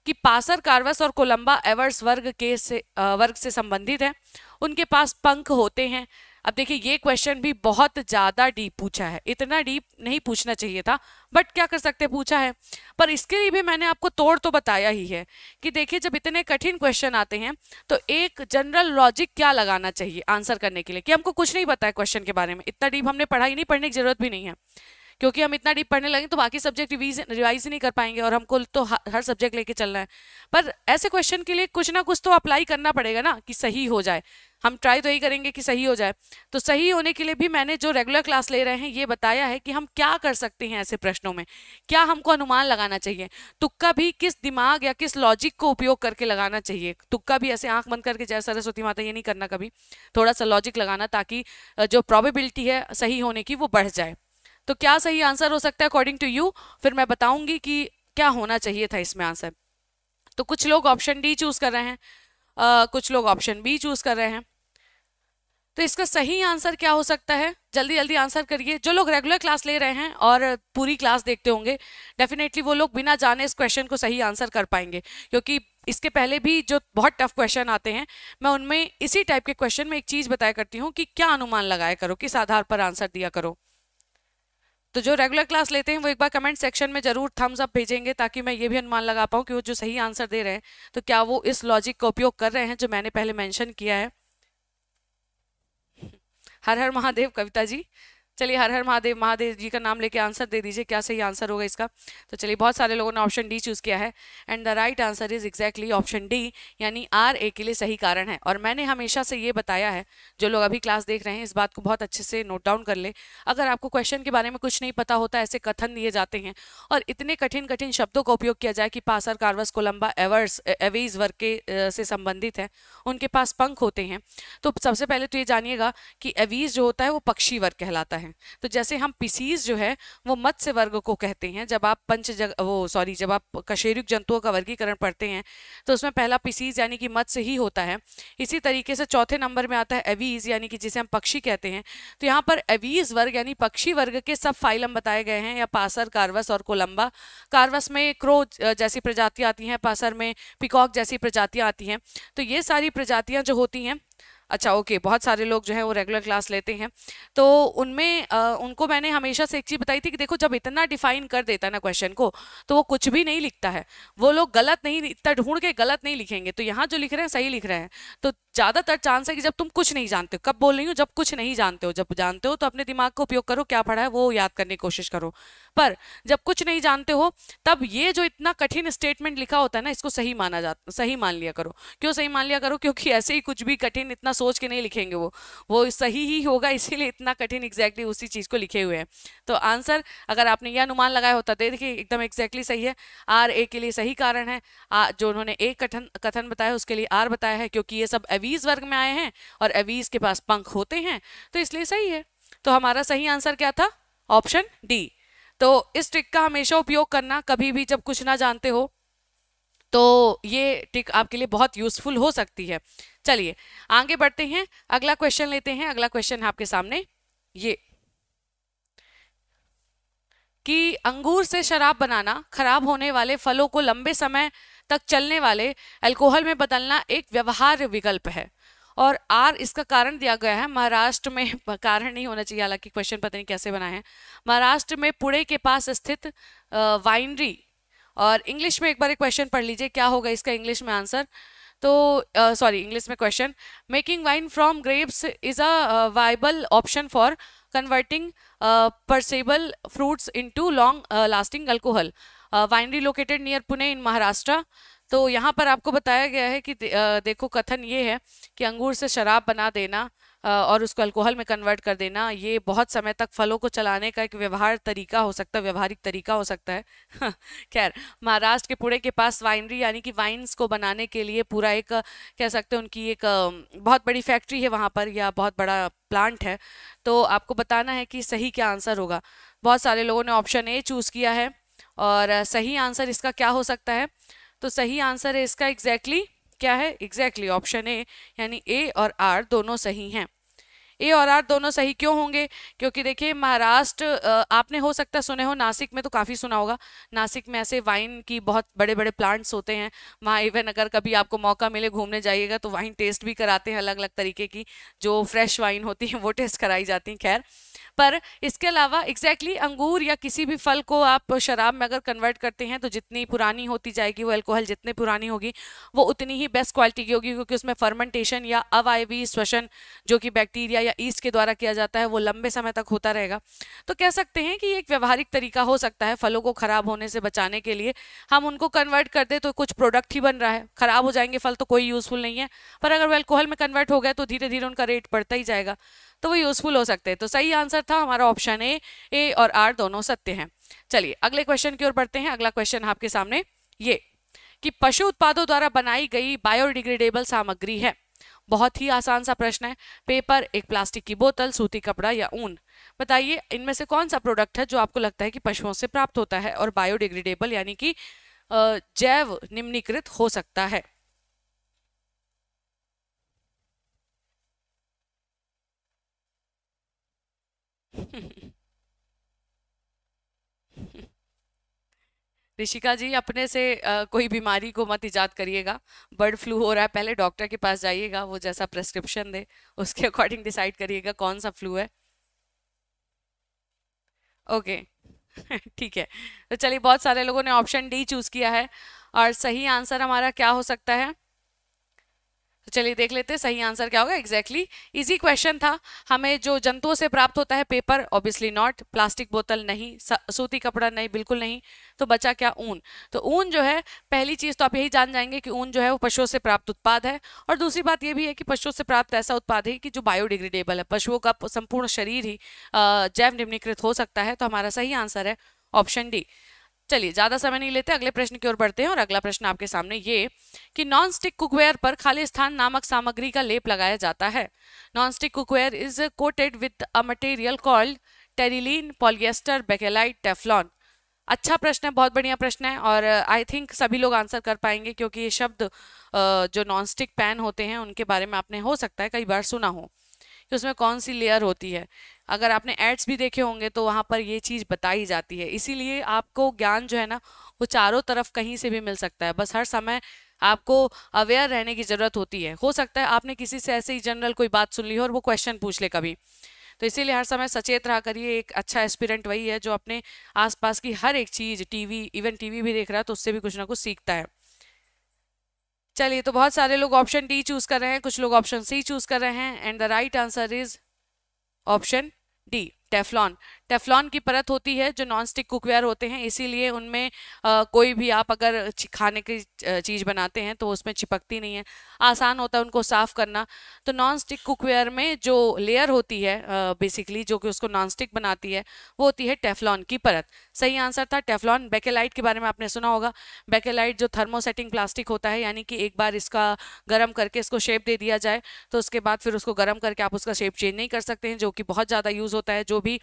कि पासर कार्वस और कोलंबा एवर्स वर्ग के से वर्ग से संबंधित हैं उनके पास पंख होते हैं अब देखिए ये क्वेश्चन भी बहुत ज़्यादा डीप पूछा है इतना डीप नहीं पूछना चाहिए था बट क्या कर सकते पूछा है पर इसके लिए भी मैंने आपको तोड़ तो बताया ही है कि देखिए जब इतने कठिन क्वेश्चन आते हैं तो एक जनरल लॉजिक क्या लगाना चाहिए आंसर करने के लिए कि हमको कुछ नहीं पता है क्वेश्चन के बारे में इतना डीप हमने पढ़ाई नहीं पढ़ने की जरूरत भी नहीं है क्योंकि हम इतना डीप पढ़ने लगे तो बाकी सब्जेक्ट रिवीज रिवाइज ही नहीं कर पाएंगे और हमको तो हर सब्जेक्ट लेके चलना है पर ऐसे क्वेश्चन के लिए कुछ ना कुछ तो अप्लाई करना पड़ेगा ना कि सही हो जाए हम ट्राई तो यही करेंगे कि सही हो जाए तो सही होने के लिए भी मैंने जो रेगुलर क्लास ले रहे हैं ये बताया है कि हम क्या कर सकते हैं ऐसे प्रश्नों में क्या हमको अनुमान लगाना चाहिए तुक्का भी किस दिमाग या किस लॉजिक को उपयोग करके लगाना चाहिए तुक्का भी ऐसे आंख बंद करके जय सरस्वती माता ये नहीं करना कभी थोड़ा सा लॉजिक लगाना ताकि जो प्रॉबिबिलिटी है सही होने की वो बढ़ जाए तो क्या सही आंसर हो सकता है अकॉर्डिंग टू यू फिर मैं बताऊंगी कि क्या होना चाहिए था इसमें आंसर तो कुछ लोग ऑप्शन डी चूज कर रहे हैं आ, कुछ लोग ऑप्शन बी चूज कर रहे हैं तो इसका सही आंसर क्या हो सकता है जल्दी जल्दी आंसर करिए जो लोग रेगुलर क्लास ले रहे हैं और पूरी क्लास देखते होंगे डेफिनेटली वो लोग बिना जाने इस क्वेश्चन को सही आंसर कर पाएंगे क्योंकि इसके पहले भी जो बहुत टफ क्वेश्चन आते हैं मैं उनमें इसी टाइप के क्वेश्चन में एक चीज़ बताया करती हूँ कि क्या अनुमान लगाया करो किस आधार पर आंसर दिया करो तो जो रेगुलर क्लास लेते हैं वो एक बार कमेंट सेक्शन में ज़रूर थम्स अप भेजेंगे ताकि मैं ये भी अनुमान लगा पाऊँ कि वो जो सही आंसर दे रहे हैं तो क्या वो इस लॉजिक का उपयोग कर रहे हैं जो मैंने पहले मैंशन किया है हर हर महादेव कविता जी चलिए हर हर महादेव महादेव जी का नाम लेके आंसर दे दीजिए क्या सही आंसर होगा इसका तो चलिए बहुत सारे लोगों ने ऑप्शन डी चूज़ किया है and the right answer is exactly option D यानी आर ए के लिए सही कारण है और मैंने हमेशा से ये बताया है जो लोग अभी क्लास देख रहे हैं इस बात को बहुत अच्छे से नोट डाउन कर ले अगर आपको क्वेश्चन के बारे में कुछ नहीं पता होता ऐसे कथन दिए जाते हैं और इतने कठिन कठिन शब्दों का उपयोग किया जाए कि पासर कार्वस कोलम्बा एवर्स एवीज वर्ग के से संबंधित हैं उनके पास पंख होते हैं तो सबसे पहले तो ये जानिएगा कि एवीज जो होता है वो पक्षी वर्ग कहलाता है हैं तो जैसे हम पिसीज जो है वो मत्स्य वर्ग को कहते हैं जब आप पंच जग वो सॉरी जब आप कशेरुक जंतुओं का वर्गीकरण पढ़ते हैं तो उसमें पहला पिसीज यानी कि मत्स्य ही होता है इसी तरीके से चौथे नंबर में आता है एवीज यानी कि जिसे हम पक्षी कहते हैं तो यहाँ पर एवीज वर्ग यानी पक्षी वर्ग के सब फाइलम बताए गए हैं या पासर कार्वस और कोलम्बा कार्वस में क्रो जैसी प्रजातियाँ आती हैं पासर में पिकॉक जैसी प्रजातियाँ आती हैं तो ये सारी प्रजातियाँ जो होती हैं अच्छा ओके बहुत सारे लोग जो है वो रेगुलर क्लास लेते हैं तो उनमें आ, उनको मैंने हमेशा से एक चीज़ बताई थी कि देखो जब इतना डिफाइन कर देता है ना क्वेश्चन को तो वो कुछ भी नहीं लिखता है वो लोग गलत नहीं इतना ढूंढ के गलत नहीं लिखेंगे तो यहाँ जो लिख रहे हैं सही लिख रहे हैं तो ज़्यादातर चांस है कि जब तुम कुछ नहीं जानते हो कब बोल रही हूँ जब कुछ नहीं जानते हो जब जानते हो तो अपने दिमाग का उपयोग करो क्या पढ़ा है वो याद करने की कोशिश करो पर जब कुछ नहीं जानते हो तब ये जो इतना कठिन स्टेटमेंट लिखा होता है ना इसको सही माना जा सही मान लिया करो क्यों सही मान लिया करो क्योंकि ऐसे ही कुछ भी कठिन इतना सोच के नहीं लिखेंगे वो वो सही ही होगा इसीलिए इतना कठिन एग्जैक्टली उसी चीज़ को लिखे हुए हैं तो आंसर अगर आपने यह अनुमान लगाया होता तो देखिए एकदम एग्जैक्टली सही है आर ए के लिए सही कारण है जो उन्होंने एक कथन कथन बताया उसके लिए आर बताया है क्योंकि ये सब अवी एवीज वर्ग में आए हैं और एवीज के पास पंख होते हैं तो इसलिए सही है तो हमारा सही आंसर क्या था ऑप्शन डी तो इस ट्रिक का हमेशा उपयोग करना कभी भी जब कुछ ना जानते हो तो ये ट्रिक आपके लिए बहुत यूजफुल हो सकती है चलिए आगे बढ़ते हैं अगला क्वेश्चन लेते हैं अगला क्वेश्चन है आपके सामने ये कि अंगूर से शराब बनाना खराब होने वाले फलों को लंबे समय तक चलने वाले अल्कोहल में बदलना एक व्यवहार्य विकल्प है और आर इसका कारण दिया गया है महाराष्ट्र में कारण नहीं होना चाहिए हालांकि क्वेश्चन पता नहीं कैसे बनाए हैं महाराष्ट्र में पुणे के पास स्थित वाइनरी और इंग्लिश में एक बार एक क्वेश्चन पढ़ लीजिए क्या होगा इसका इंग्लिश में आंसर तो सॉरी इंग्लिश में question making wine from grapes is a viable option for converting perishable fruits into long lasting alcohol winery located near Pune in Maharashtra तो यहाँ पर आपको बताया गया है कि दे, आ, देखो कथन ये है कि अंगूर से शराब बना देना और उसको अल्कोहल में कन्वर्ट कर देना ये बहुत समय तक फलों को चलाने का एक व्यवहार तरीका हो सकता है व्यवहारिक तरीका हो सकता है खैर महाराष्ट्र के पुणे के पास वाइनरी यानी कि वाइन्स को बनाने के लिए पूरा एक कह सकते हैं उनकी एक बहुत बड़ी फैक्ट्री है वहाँ पर या बहुत बड़ा प्लांट है तो आपको बताना है कि सही क्या आंसर होगा बहुत सारे लोगों ने ऑप्शन ए चूज़ किया है और सही आंसर इसका क्या हो सकता है तो सही आंसर है इसका एग्जैक्टली exactly क्या है एग्जैक्टली ऑप्शन ए यानी ए और आर दोनों सही हैं ए और आर दोनों सही क्यों होंगे क्योंकि देखिए महाराष्ट्र आपने हो सकता है सुने हो नासिक में तो काफ़ी सुना होगा नासिक में ऐसे वाइन की बहुत बड़े बड़े प्लांट्स होते हैं वहाँ इवन अगर कभी आपको मौका मिले घूमने जाइएगा तो वाइन टेस्ट भी कराते हैं अलग अलग तरीके की जो फ्रेश वाइन होती है वो टेस्ट कराई जाती हैं खैर पर इसके अलावा एग्जैक्टली exactly अंगूर या किसी भी फल को आप शराब में अगर कन्वर्ट करते हैं तो जितनी पुरानी होती जाएगी वो अल्कोहल जितनी पुरानी होगी वो उतनी ही बेस्ट क्वालिटी की होगी क्योंकि उसमें फर्मेंटेशन या अवायवी श्वसन जो कि बैक्टीरिया या ईस्ट के द्वारा किया जाता है वो लंबे समय तक होता रहेगा तो कह सकते हैं कि एक व्यवहारिक तरीका हो सकता है फलों को ख़राब होने से बचाने के लिए हम उनको कन्वर्ट कर दे तो कुछ प्रोडक्ट ही बन रहा है ख़राब हो जाएंगे फल तो कोई यूज़फुल नहीं है पर अगर वो अल्कोहल में कन्वर्ट हो गया तो धीरे धीरे उनका रेट बढ़ता ही जाएगा तो वो यूजफुल हो सकते हैं तो सही आंसर था हमारा ऑप्शन ए ए और आर दोनों सत्य हैं चलिए अगले क्वेश्चन की ओर बढ़ते हैं अगला क्वेश्चन आपके सामने ये कि पशु उत्पादों द्वारा बनाई गई बायोडिग्रेडेबल सामग्री है बहुत ही आसान सा प्रश्न है पेपर एक प्लास्टिक की बोतल सूती कपड़ा या ऊन बताइए इनमें से कौन सा प्रोडक्ट है जो आपको लगता है कि पशुओं से प्राप्त होता है और बायोडिग्रेडेबल यानी कि जैव निम्नीकृत हो सकता है ऋषिका जी अपने से आ, कोई बीमारी को मत ईजाद करिएगा बर्ड फ्लू हो रहा है पहले डॉक्टर के पास जाइएगा वो जैसा प्रेस्क्रिप्शन दे उसके अकॉर्डिंग डिसाइड करिएगा कौन सा फ्लू है ओके ठीक है तो चलिए बहुत सारे लोगों ने ऑप्शन डी चूज़ किया है और सही आंसर हमारा क्या हो सकता है तो चलिए देख लेते हैं सही आंसर क्या होगा एग्जैक्टली इजी क्वेश्चन था हमें जो जंतुओं से प्राप्त होता है पेपर ऑब्वियसली नॉट प्लास्टिक बोतल नहीं सूती कपड़ा नहीं बिल्कुल नहीं तो बचा क्या ऊन तो ऊन जो है पहली चीज़ तो आप यही जान जाएंगे कि ऊन जो है वो पशुओं से प्राप्त उत्पाद है और दूसरी बात यह भी है कि पशुओं से प्राप्त ऐसा उत्पाद है कि जो बायोडिग्रेडेबल है पशुओं का संपूर्ण शरीर ही जैव निम्नीकृत हो सकता है तो हमारा सही आंसर है ऑप्शन डी चलिए ज़्यादा समय नहीं लेते अगले प्रश्न की ओर बढ़ते हैं और अगला प्रश्न आपके सामने ये कि नॉन स्टिक कुकवेयर पर खाली स्थान नामक सामग्री का लेप लगाया जाता है non stick cookware is coated with a material called terylene polyester bakelite teflon अच्छा प्रश्न है बहुत बढ़िया प्रश्न है और आई थिंक सभी लोग आंसर कर पाएंगे क्योंकि ये शब्द जो नॉन स्टिक पैन होते हैं उनके बारे में आपने हो सकता है कई बार सुना हो कि उसमें कौन सी लेयर होती है अगर आपने एड्स भी देखे होंगे तो वहाँ पर ये चीज़ बताई जाती है इसीलिए आपको ज्ञान जो है ना वो चारों तरफ कहीं से भी मिल सकता है बस हर समय आपको अवेयर रहने की ज़रूरत होती है हो सकता है आपने किसी से ऐसे ही जनरल कोई बात सुन ली हो और वो क्वेश्चन पूछ ले कभी तो इसीलिए हर समय सचेत रहा करिए एक अच्छा एस्पिरेंट वही है जो अपने आसपास की हर एक चीज़ टीवी इवन टीवी भी देख रहा है तो उससे भी कुछ ना कुछ सीखता है चलिए तो बहुत सारे लोग ऑप्शन डी चूज़ कर रहे हैं कुछ लोग ऑप्शन सी चूज़ कर रहे हैं and the right answer is option D. Teflon teflon की परत होती है जो नॉन स्टिक कुकवेयर होते हैं इसीलिए उनमें आ, कोई भी आप अगर खाने की चीज़ बनाते हैं तो उसमें चिपकती नहीं है आसान होता है उनको साफ़ करना तो नॉन स्टिक कुकवेयर में जो लेयर होती है बेसिकली जो कि उसको नॉन स्टिक बनाती है वो होती है टेफलॉन की परत सही आंसर था टेफलॉन बेकेलाइट के बारे में आपने सुना होगा बेकेलाइट जो थर्मोसेटिंग प्लास्टिक होता है यानी कि एक बार इसका गर्म करके इसको शेप दे दिया जाए तो उसके बाद फिर उसको गर्म करके आप उसका शेप चेंज नहीं कर सकते हैं जो कि बहुत ज़्यादा यूज़ होता है जो भी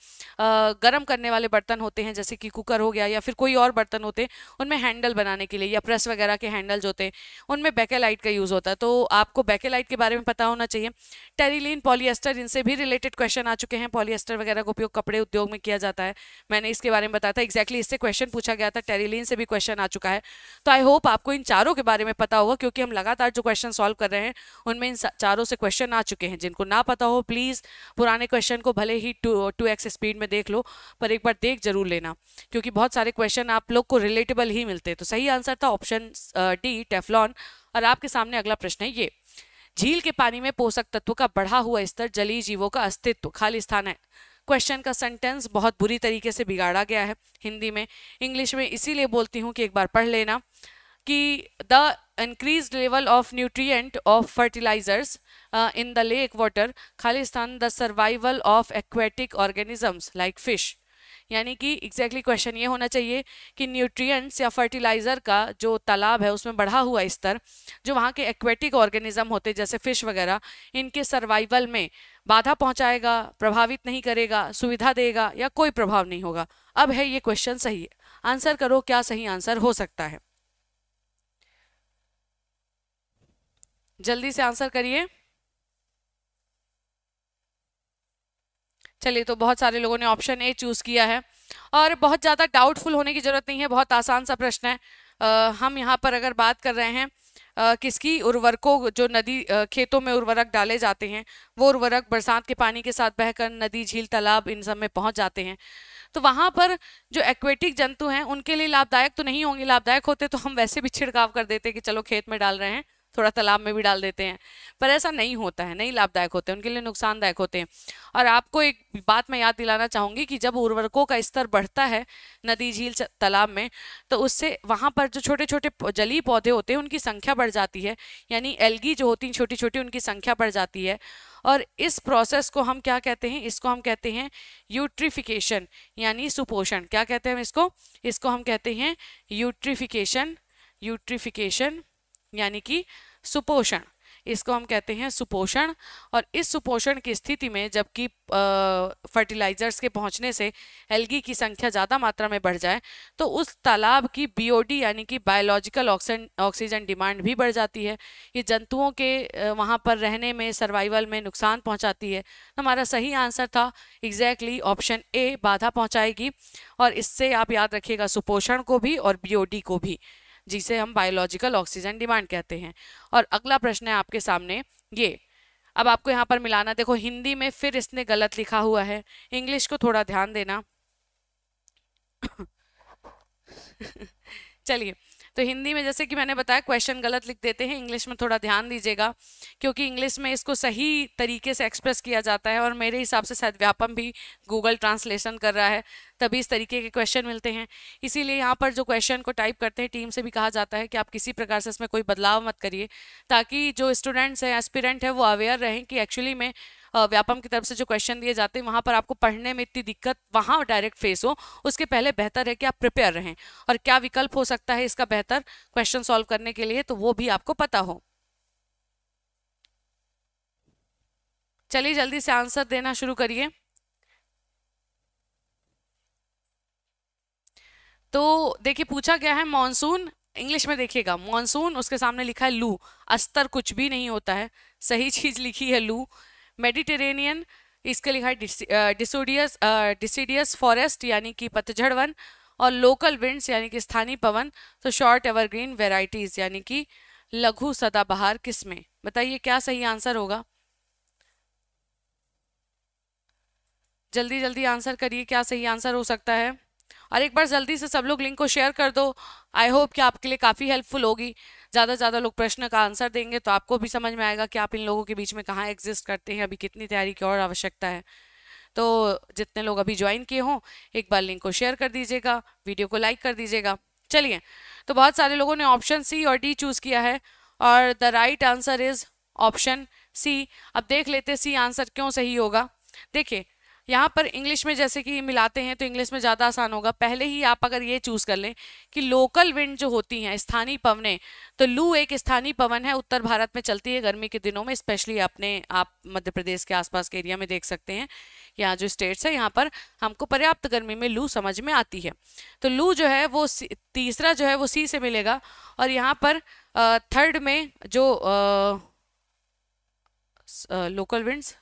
गर्म करने वाले बर्तन होते हैं जैसे कि कुकर हो गया या फिर कोई और बर्तन होते हैं उनमें हैंडल बनाने के लिए या प्रेस वगैरह के हैंडल जो होते हैं उनमें बैकेलाइट का यूज़ होता है तो आपको बैकेलाइट के बारे में पता होना चाहिए टेरिलीन पॉलीएस्टर इनसे भी रिलेटेड क्वेश्चन आ चुके हैं पॉलीएस्टर वगैरह का उपयोग कपड़े उद्योग में किया जाता है मैंने इसके बारे में बताया था एक्जैक्टली इससे क्वेश्चन पूछा गया था टेरिलीन से भी क्वेश्चन आ चुका है तो आई होप आपको इन चारों के बारे में पता होगा क्योंकि हम लगातार जो क्वेश्चन सॉल्व कर रहे हैं उनमें इन चारों से क्वेश्चन आ चुके हैं जिनको ना पता हो प्लीज़ पुराने क्वेश्चन को भले ही टू टू एक्स स्पीड में देख लो पर एक बार देख जरूर लेना क्योंकि बहुत सारे क्वेश्चन आप लोग को रिलेटेबल ही मिलते हैं तो सही आंसर था ऑप्शन डी टेफलॉन और आपके सामने अगला प्रश्न है ये झील के पानी में पोषक तत्व का बढ़ा हुआ स्तर जलीय जीवों का अस्तित्व खाली स्थान है क्वेश्चन का सेंटेंस बहुत बुरी तरीके से बिगाड़ा गया है हिंदी में इंग्लिश में इसीलिए बोलती हूँ कि एक बार पढ़ लेना कि the increased level of nutrient of fertilizers uh, in the lake water khalistan the survival of aquatic organisms like fish यानी कि एग्जैक्टली exactly क्वेश्चन ये होना चाहिए कि न्यूट्रिएंट्स या फर्टिलाइज़र का जो तालाब है उसमें बढ़ा हुआ स्तर जो वहाँ के एक्वेटिक ऑर्गेनिज्म होते जैसे फ़िश वगैरह इनके सर्वाइवल में बाधा पहुँचाएगा प्रभावित नहीं करेगा सुविधा देगा या कोई प्रभाव नहीं होगा अब है ये क्वेश्चन सही आंसर करो क्या सही आंसर हो सकता है जल्दी से आंसर करिए चलिए तो बहुत सारे लोगों ने ऑप्शन ए चूज़ किया है और बहुत ज़्यादा डाउटफुल होने की ज़रूरत नहीं है बहुत आसान सा प्रश्न है आ, हम यहाँ पर अगर बात कर रहे हैं आ, किसकी उर्वरकों जो नदी आ, खेतों में उर्वरक डाले जाते हैं वो उर्वरक बरसात के पानी के साथ बहकर नदी झील तालाब इन सब में पहुँच जाते हैं तो वहाँ पर जो एक्वेटिक जंतु हैं उनके लिए लाभदायक तो नहीं होंगे लाभदायक होते तो हम वैसे भी छिड़काव कर देते कि चलो खेत में डाल रहे हैं थोड़ा तालाब में भी डाल देते हैं पर ऐसा नहीं होता है नहीं लाभदायक होते हैं उनके लिए नुकसानदायक होते हैं और आपको एक बात मैं याद दिलाना चाहूँगी कि जब उर्वरकों का स्तर बढ़ता है नदी झील तालाब में तो उससे वहाँ पर जो छोटे छोटे जलीय पौधे होते हैं उनकी संख्या बढ़ जाती है यानी एलगी जो होती हैं छोटी छोटी उनकी संख्या बढ़ जाती है और इस प्रोसेस को हम क्या कहते हैं इसको हम कहते हैं यूट्रिफिकेशन यानी सुपोषण क्या कहते हैं हम इसको इसको हम कहते हैं यूट्रिफिकेशन यूट्रिफिकेशन यानी कि सुपोषण इसको हम कहते हैं सुपोषण और इस सुपोषण की स्थिति में जबकि फर्टिलाइजर्स के पहुंचने से एल्गी की संख्या ज़्यादा मात्रा में बढ़ जाए तो उस तालाब की बीओडी यानी कि बायोलॉजिकल ऑक्सीजन ऑक्सीजन डिमांड भी बढ़ जाती है ये जंतुओं के वहाँ पर रहने में सर्वाइवल में नुकसान पहुँचाती है तो हमारा सही आंसर था एग्जैक्टली ऑप्शन ए बाधा पहुँचाएगी और इससे आप याद रखिएगा सुपोषण को भी और बी को भी जिसे हम बायोलॉजिकल ऑक्सीजन डिमांड कहते हैं और अगला प्रश्न है आपके सामने ये अब आपको यहाँ पर मिलाना देखो हिंदी में फिर इसने गलत लिखा हुआ है इंग्लिश को थोड़ा ध्यान देना चलिए तो हिंदी में जैसे कि मैंने बताया क्वेश्चन गलत लिख देते हैं इंग्लिश में थोड़ा ध्यान दीजिएगा क्योंकि इंग्लिश में इसको सही तरीके से एक्सप्रेस किया जाता है और मेरे हिसाब से शायद व्यापम भी गूगल ट्रांसलेशन कर रहा है तभी इस तरीके के क्वेश्चन मिलते हैं इसीलिए यहाँ पर जो क्वेश्चन को टाइप करते हैं टीम से भी कहा जाता है कि आप किसी प्रकार से इसमें कोई बदलाव मत करिए ताकि जो स्टूडेंट्स हैं एस्पिरेंट हैं वो अवेयर रहें कि एक्चुअली में व्यापम की तरफ से जो क्वेश्चन दिए जाते हैं वहाँ पर आपको पढ़ने में इतनी दिक्कत वहाँ डायरेक्ट फेस हो उसके पहले बेहतर है कि आप प्रिपेयर रहें और क्या विकल्प हो सकता है इसका बेहतर क्वेश्चन सॉल्व करने के लिए तो वो भी आपको पता हो चलिए जल्दी से आंसर देना शुरू करिए तो देखिए पूछा गया है मॉनसून इंग्लिश में देखिएगा मॉनसून उसके सामने लिखा है लू अस्तर कुछ भी नहीं होता है सही चीज लिखी है लू मेडिटेरेनियन इसके लिखा है डिसोडियस डिसीडियस फॉरेस्ट यानी कि पतझड़ वन और लोकल विंड्स यानी कि स्थानीय पवन तो शॉर्ट एवरग्रीन वेराइटीज यानी कि लघु सदाबहार किस्में बताइए क्या सही आंसर होगा जल्दी जल्दी आंसर करिए क्या सही आंसर हो सकता है और एक बार जल्दी से सब लोग लिंक को शेयर कर दो आई होप कि आपके लिए काफ़ी हेल्पफुल होगी ज़्यादा से ज़्यादा लोग प्रश्न का आंसर देंगे तो आपको भी समझ में आएगा कि आप इन लोगों के बीच में कहाँ एग्जिस्ट करते हैं अभी कितनी तैयारी की और आवश्यकता है तो जितने लोग अभी ज्वाइन किए हों एक बार लिंक को शेयर कर दीजिएगा वीडियो को लाइक कर दीजिएगा चलिए तो बहुत सारे लोगों ने ऑप्शन सी और डी चूज़ किया है और the right answer is option C अब देख लेते सी आंसर क्यों सही होगा देखिए यहाँ पर इंग्लिश में जैसे कि मिलाते हैं तो इंग्लिश में ज़्यादा आसान होगा पहले ही आप अगर ये चूज़ कर लें कि लोकल विंड जो होती हैं स्थानीय पवने तो लू एक स्थानीय पवन है उत्तर भारत में चलती है गर्मी के दिनों में स्पेशली अपने आप मध्य प्रदेश के आसपास के एरिया में देख सकते हैं यहाँ जो स्टेट्स है यहाँ पर हमको पर्याप्त गर्मी में लू समझ में आती है तो लू जो है वो तीसरा जो है वो सी से मिलेगा और यहाँ पर थर्ड में जो लोकल विंड्स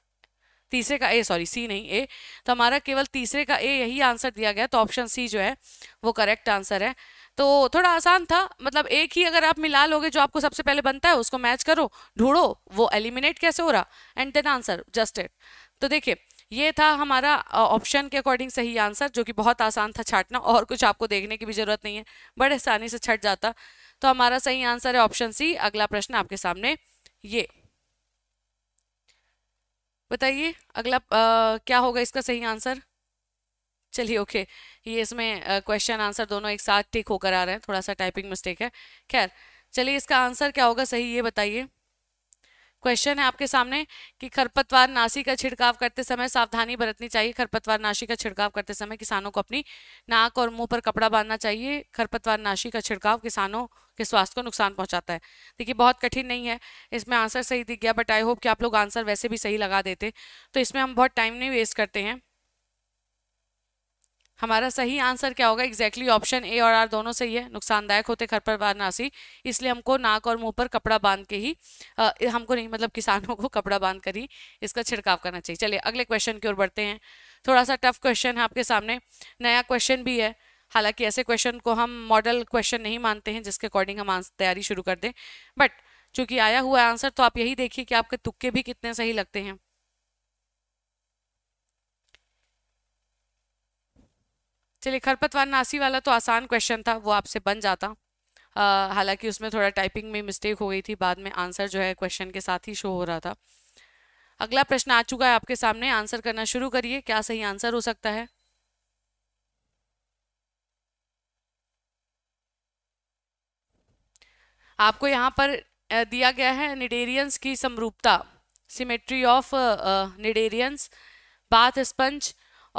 तीसरे का ए सॉरी सी नहीं ए तो हमारा केवल तीसरे का ए यही आंसर दिया गया तो ऑप्शन सी जो है वो करेक्ट आंसर है तो थोड़ा आसान था मतलब एक ही अगर आप मिला लोगे जो आपको सबसे पहले बनता है उसको मैच करो ढूंढो वो एलिमिनेट कैसे हो रहा and then answer just it तो देखिए ये था हमारा ऑप्शन के अकॉर्डिंग सही आंसर जो कि बहुत आसान था छाटना और कुछ आपको देखने की भी ज़रूरत नहीं है बड़े आसानी से छट जाता तो हमारा सही आंसर है ऑप्शन सी अगला प्रश्न आपके सामने ये बताइए अगला आ, क्या होगा इसका सही आंसर चलिए ओके ये इसमें क्वेश्चन आंसर दोनों एक साथ टिक होकर आ रहे हैं थोड़ा सा टाइपिंग मिस्टेक है खैर चलिए इसका आंसर क्या होगा सही ये बताइए क्वेश्चन है आपके सामने कि खरपतवार नाशी का छिड़काव करते समय सावधानी बरतनी चाहिए खरपतवार नाशी का छिड़काव करते समय किसानों को अपनी नाक और मुंह पर कपड़ा बांधना चाहिए खरपतवार नाशी का छिड़काव किसानों के स्वास्थ्य को नुकसान पहुंचाता है देखिए बहुत कठिन नहीं है इसमें आंसर सही दिख गया बट आई होप कि आप लोग आंसर वैसे भी सही लगा देते तो इसमें हम बहुत टाइम नहीं वेस्ट करते हैं हमारा सही आंसर क्या होगा एग्जैक्टली ऑप्शन ए और आर दोनों सही है नुकसानदायक होते खरपतवार नासी इसलिए हमको नाक और मुंह पर कपड़ा बांध के ही आ, हमको नहीं मतलब किसानों को कपड़ा बांध कर ही इसका छिड़काव करना चाहिए चलिए अगले क्वेश्चन की ओर बढ़ते हैं थोड़ा सा टफ क्वेश्चन है आपके सामने नया क्वेश्चन भी है हालांकि ऐसे क्वेश्चन को हम मॉडल क्वेश्चन नहीं मानते हैं जिसके अकॉर्डिंग हम तैयारी शुरू कर दें बट चूंकि आया हुआ आंसर तो आप यही देखिए कि आपके तुक्के भी कितने सही लगते हैं चलिए खरपतवार नासी वाला तो आसान क्वेश्चन था वो आपसे बन जाता हालांकि उसमें थोड़ा टाइपिंग में मिस्टेक हो गई थी बाद में आंसर जो है क्वेश्चन के साथ ही शो हो रहा था अगला प्रश्न आ चुका है आपके सामने आंसर करना शुरू करिए क्या सही आंसर हो सकता है आपको यहाँ पर दिया गया है निडेरियंस की समरूपता symmetry of cnidarians bath sponge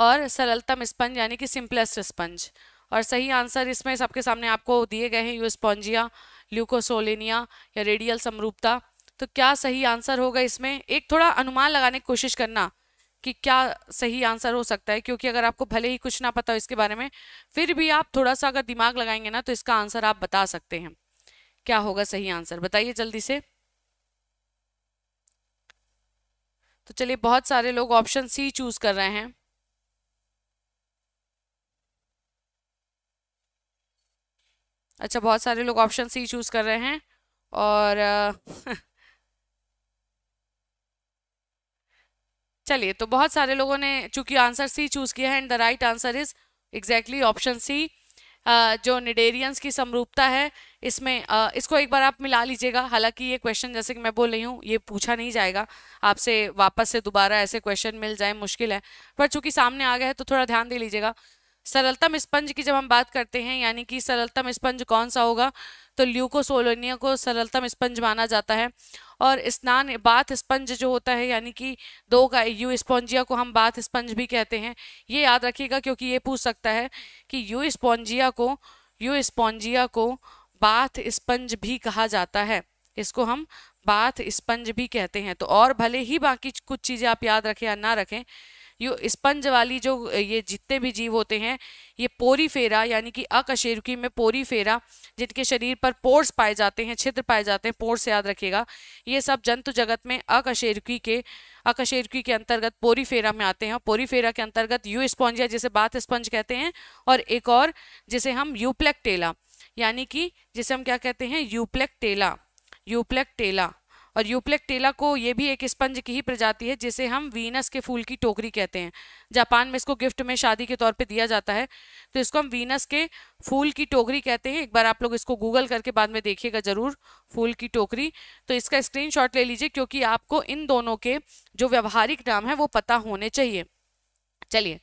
और सरलतम स्पंज यानी कि सिंपलेस्ट स्पंज और सही आंसर इसमें सबके सामने आपको दिए गए हैं यू स्पॉन्जिया ल्यूकोसोलिनिया या रेडियल समरूपता तो क्या सही आंसर होगा इसमें एक थोड़ा अनुमान लगाने की कोशिश करना कि क्या सही आंसर हो सकता है क्योंकि अगर आपको भले ही कुछ ना पता हो इसके बारे में फिर भी आप थोड़ा सा अगर दिमाग लगाएंगे ना तो इसका आंसर आप बता सकते हैं क्या होगा सही आंसर बताइए जल्दी से तो चलिए बहुत सारे लोग ऑप्शन सी चूज कर रहे हैं अच्छा बहुत सारे लोग ऑप्शन सी चूज़ कर रहे हैं और चलिए तो बहुत सारे लोगों ने चूंकि आंसर सी चूज़ किया है and the right answer is exactly option C जो निडेरियंस की समरूपता है इसमें uh, इसको एक बार आप मिला लीजिएगा हालांकि ये क्वेश्चन जैसे कि मैं बोल रही हूँ ये पूछा नहीं जाएगा आपसे वापस से दोबारा ऐसे क्वेश्चन मिल जाए मुश्किल है पर चूंकि सामने आ गया है तो थोड़ा ध्यान दे लीजिएगा सरलतम स्पंज की जब हम बात करते हैं यानी कि सरलतम स्पंज कौन सा होगा तो ल्यूकोसोलोनिया को सरलतम स्पंज माना जाता है और स्नान बाथ स्पंज जो होता है यानी कि दो का यू स्पॉन्जिया को हम बाथ स्पंज भी कहते हैं ये याद रखिएगा क्योंकि ये पूछ सकता है कि यू स्पॉन्जिया को यू स्पॉन्जिया को बाथ स्पंज भी कहा जाता है इसको हम बाथ स्पंज भी कहते हैं तो और भले ही बाकी कुछ चीज़ें आप याद रखें या ना रखें यू स्पंज वाली जो ये जितने भी जीव होते हैं ये पोरी फेरा यानी कि अकशेरुकी में पोरी फेरा जिनके शरीर पर पोर्स पाए जाते हैं छिद्र पाए जाते हैं पोर्स याद रखिएगा ये सब जंतु जगत में अकशेरुकी के अकशेरुकी के अंतर्गत पोरी फेरा में आते हैं पोरी फेरा के अंतर्गत यू स्पॉन्जिया जिसे बात स्पंज कहते हैं और एक और जिसे हम यूप्लेक्टेला यानी कि जिसे हम क्या कहते हैं यूप्लेक्टेला यूप्लेक्टेला और यूप्लेक्टेला को ये भी एक स्पंज की ही प्रजाति है जिसे हम वीनस के फूल की टोकरी कहते हैं जापान में इसको गिफ्ट में शादी के तौर पे दिया जाता है तो इसको हम वीनस के फूल की टोकरी कहते हैं एक बार आप लोग इसको गूगल करके बाद में देखिएगा ज़रूर फूल की टोकरी तो इसका स्क्रीन ले लीजिए क्योंकि आपको इन दोनों के जो व्यवहारिक नाम है वो पता होने चाहिए चलिए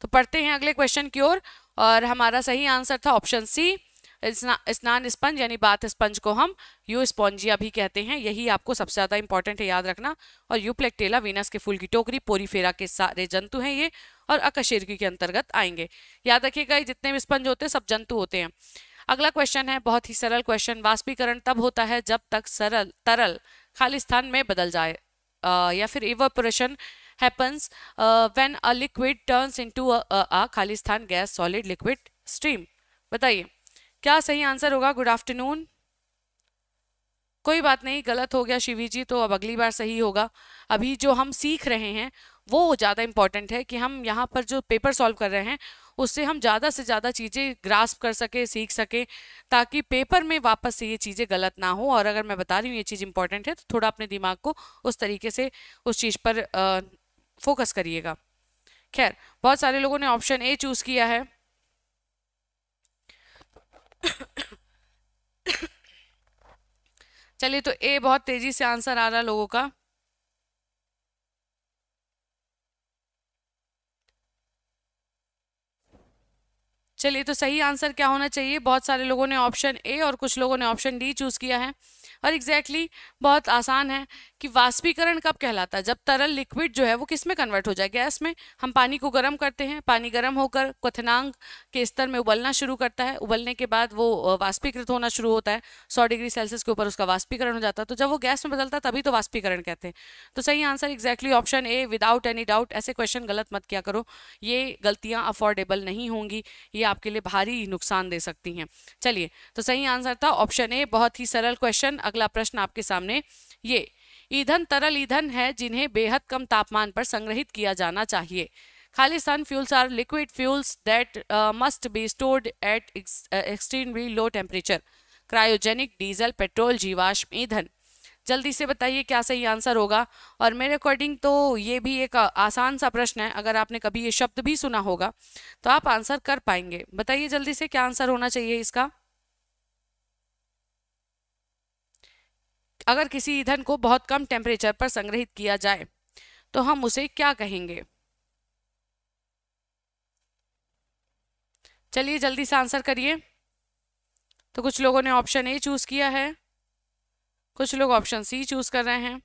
तो पढ़ते हैं अगले क्वेश्चन की ओर और, और हमारा सही आंसर था ऑप्शन सी स्नान स्पंज यानी बात स्पंज को हम यू स्पॉन्जिया भी कहते हैं यही आपको सबसे ज़्यादा इंपॉर्टेंट है याद रखना और यूप्लेक्टेला वीनस के फूल की टोकरी पोरीफेरा के सारे जंतु हैं ये और अकशेरकी के अंतर्गत आएंगे याद रखिएगा जितने भी स्पंज होते हैं सब जंतु होते हैं अगला क्वेश्चन है बहुत ही सरल क्वेश्चन वाष्पीकरण तब होता है जब तक सरल तरल खाली स्थान में बदल जाए आ, या फिर evaporation happens uh, a liquid turns turns a खाली स्थान खालिस्तान गैस सॉलिड लिक्विड स्ट्रीम बताइए क्या सही आंसर होगा गुड आफ्टरनून कोई बात नहीं गलत हो गया शिवी जी तो अब अगली बार सही होगा अभी जो हम सीख रहे हैं वो ज़्यादा इम्पॉर्टेंट है कि हम यहाँ पर जो पेपर सॉल्व कर रहे हैं उससे हम ज़्यादा से ज़्यादा चीज़ें ग्रास्प कर सकें सीख सकें ताकि पेपर में वापस से ये चीज़ें गलत ना हो और अगर मैं बता रही हूँ ये चीज़ इम्पॉर्टेंट है तो थोड़ा अपने दिमाग को उस तरीके से उस चीज़ पर फोकस करिएगा खैर बहुत सारे लोगों ने ऑप्शन ए चूज़ किया है चलिए तो ए बहुत तेजी से आंसर आ रहा लोगों का चलिए तो सही आंसर क्या होना चाहिए बहुत सारे लोगों ने ऑप्शन ए और कुछ लोगों ने ऑप्शन डी चूज़ किया है और एग्जैक्टली exactly बहुत आसान है कि वाष्पीकरण कब कहलाता है जब तरल लिक्विड जो है वो किस में कन्वर्ट हो जाए गैस में हम पानी को गर्म करते हैं पानी गर्म होकर क्वथनांग के स्तर में उबलना शुरू करता है उबलने के बाद वो वाष्पीकृत होना शुरू होता है सौ डिग्री सेल्सियस के ऊपर उसका वाष्पीकरण हो जाता है तो जब वो गैस में बदलता तभी तो वाष्पीकरण कहते हैं तो सही answer exactly option A without any doubt ऐसे क्वेश्चन गलत मत क्या करो ये गलतियाँ अफोर्डेबल नहीं होंगी ये आपके लिए भारी नुकसान दे सकती हैं चलिए तो सही आंसर था ऑप्शन ए बहुत ही सरल क्वेश्चन अगला प्रश्न आपके सामने ये ईंधन तरल ईंधन है जिन्हें बेहद कम तापमान पर संग्रहित किया जाना चाहिए खालिस्तान fuels are liquid fuels that must be stored at extremely low temperature cryogenic diesel petrol जीवाश्म ईंधन जल्दी से बताइए क्या सही आंसर होगा और मेरे अकॉर्डिंग तो ये भी एक आसान सा प्रश्न है अगर आपने कभी ये शब्द भी सुना होगा तो आप आंसर कर पाएंगे बताइए जल्दी से क्या आंसर होना चाहिए इसका अगर किसी ईंधन को बहुत कम टेम्परेचर पर संग्रहित किया जाए तो हम उसे क्या कहेंगे चलिए जल्दी से आंसर करिए तो कुछ लोगों ने ऑप्शन ए चूज किया है कुछ लोग ऑप्शन सी चूज कर रहे हैं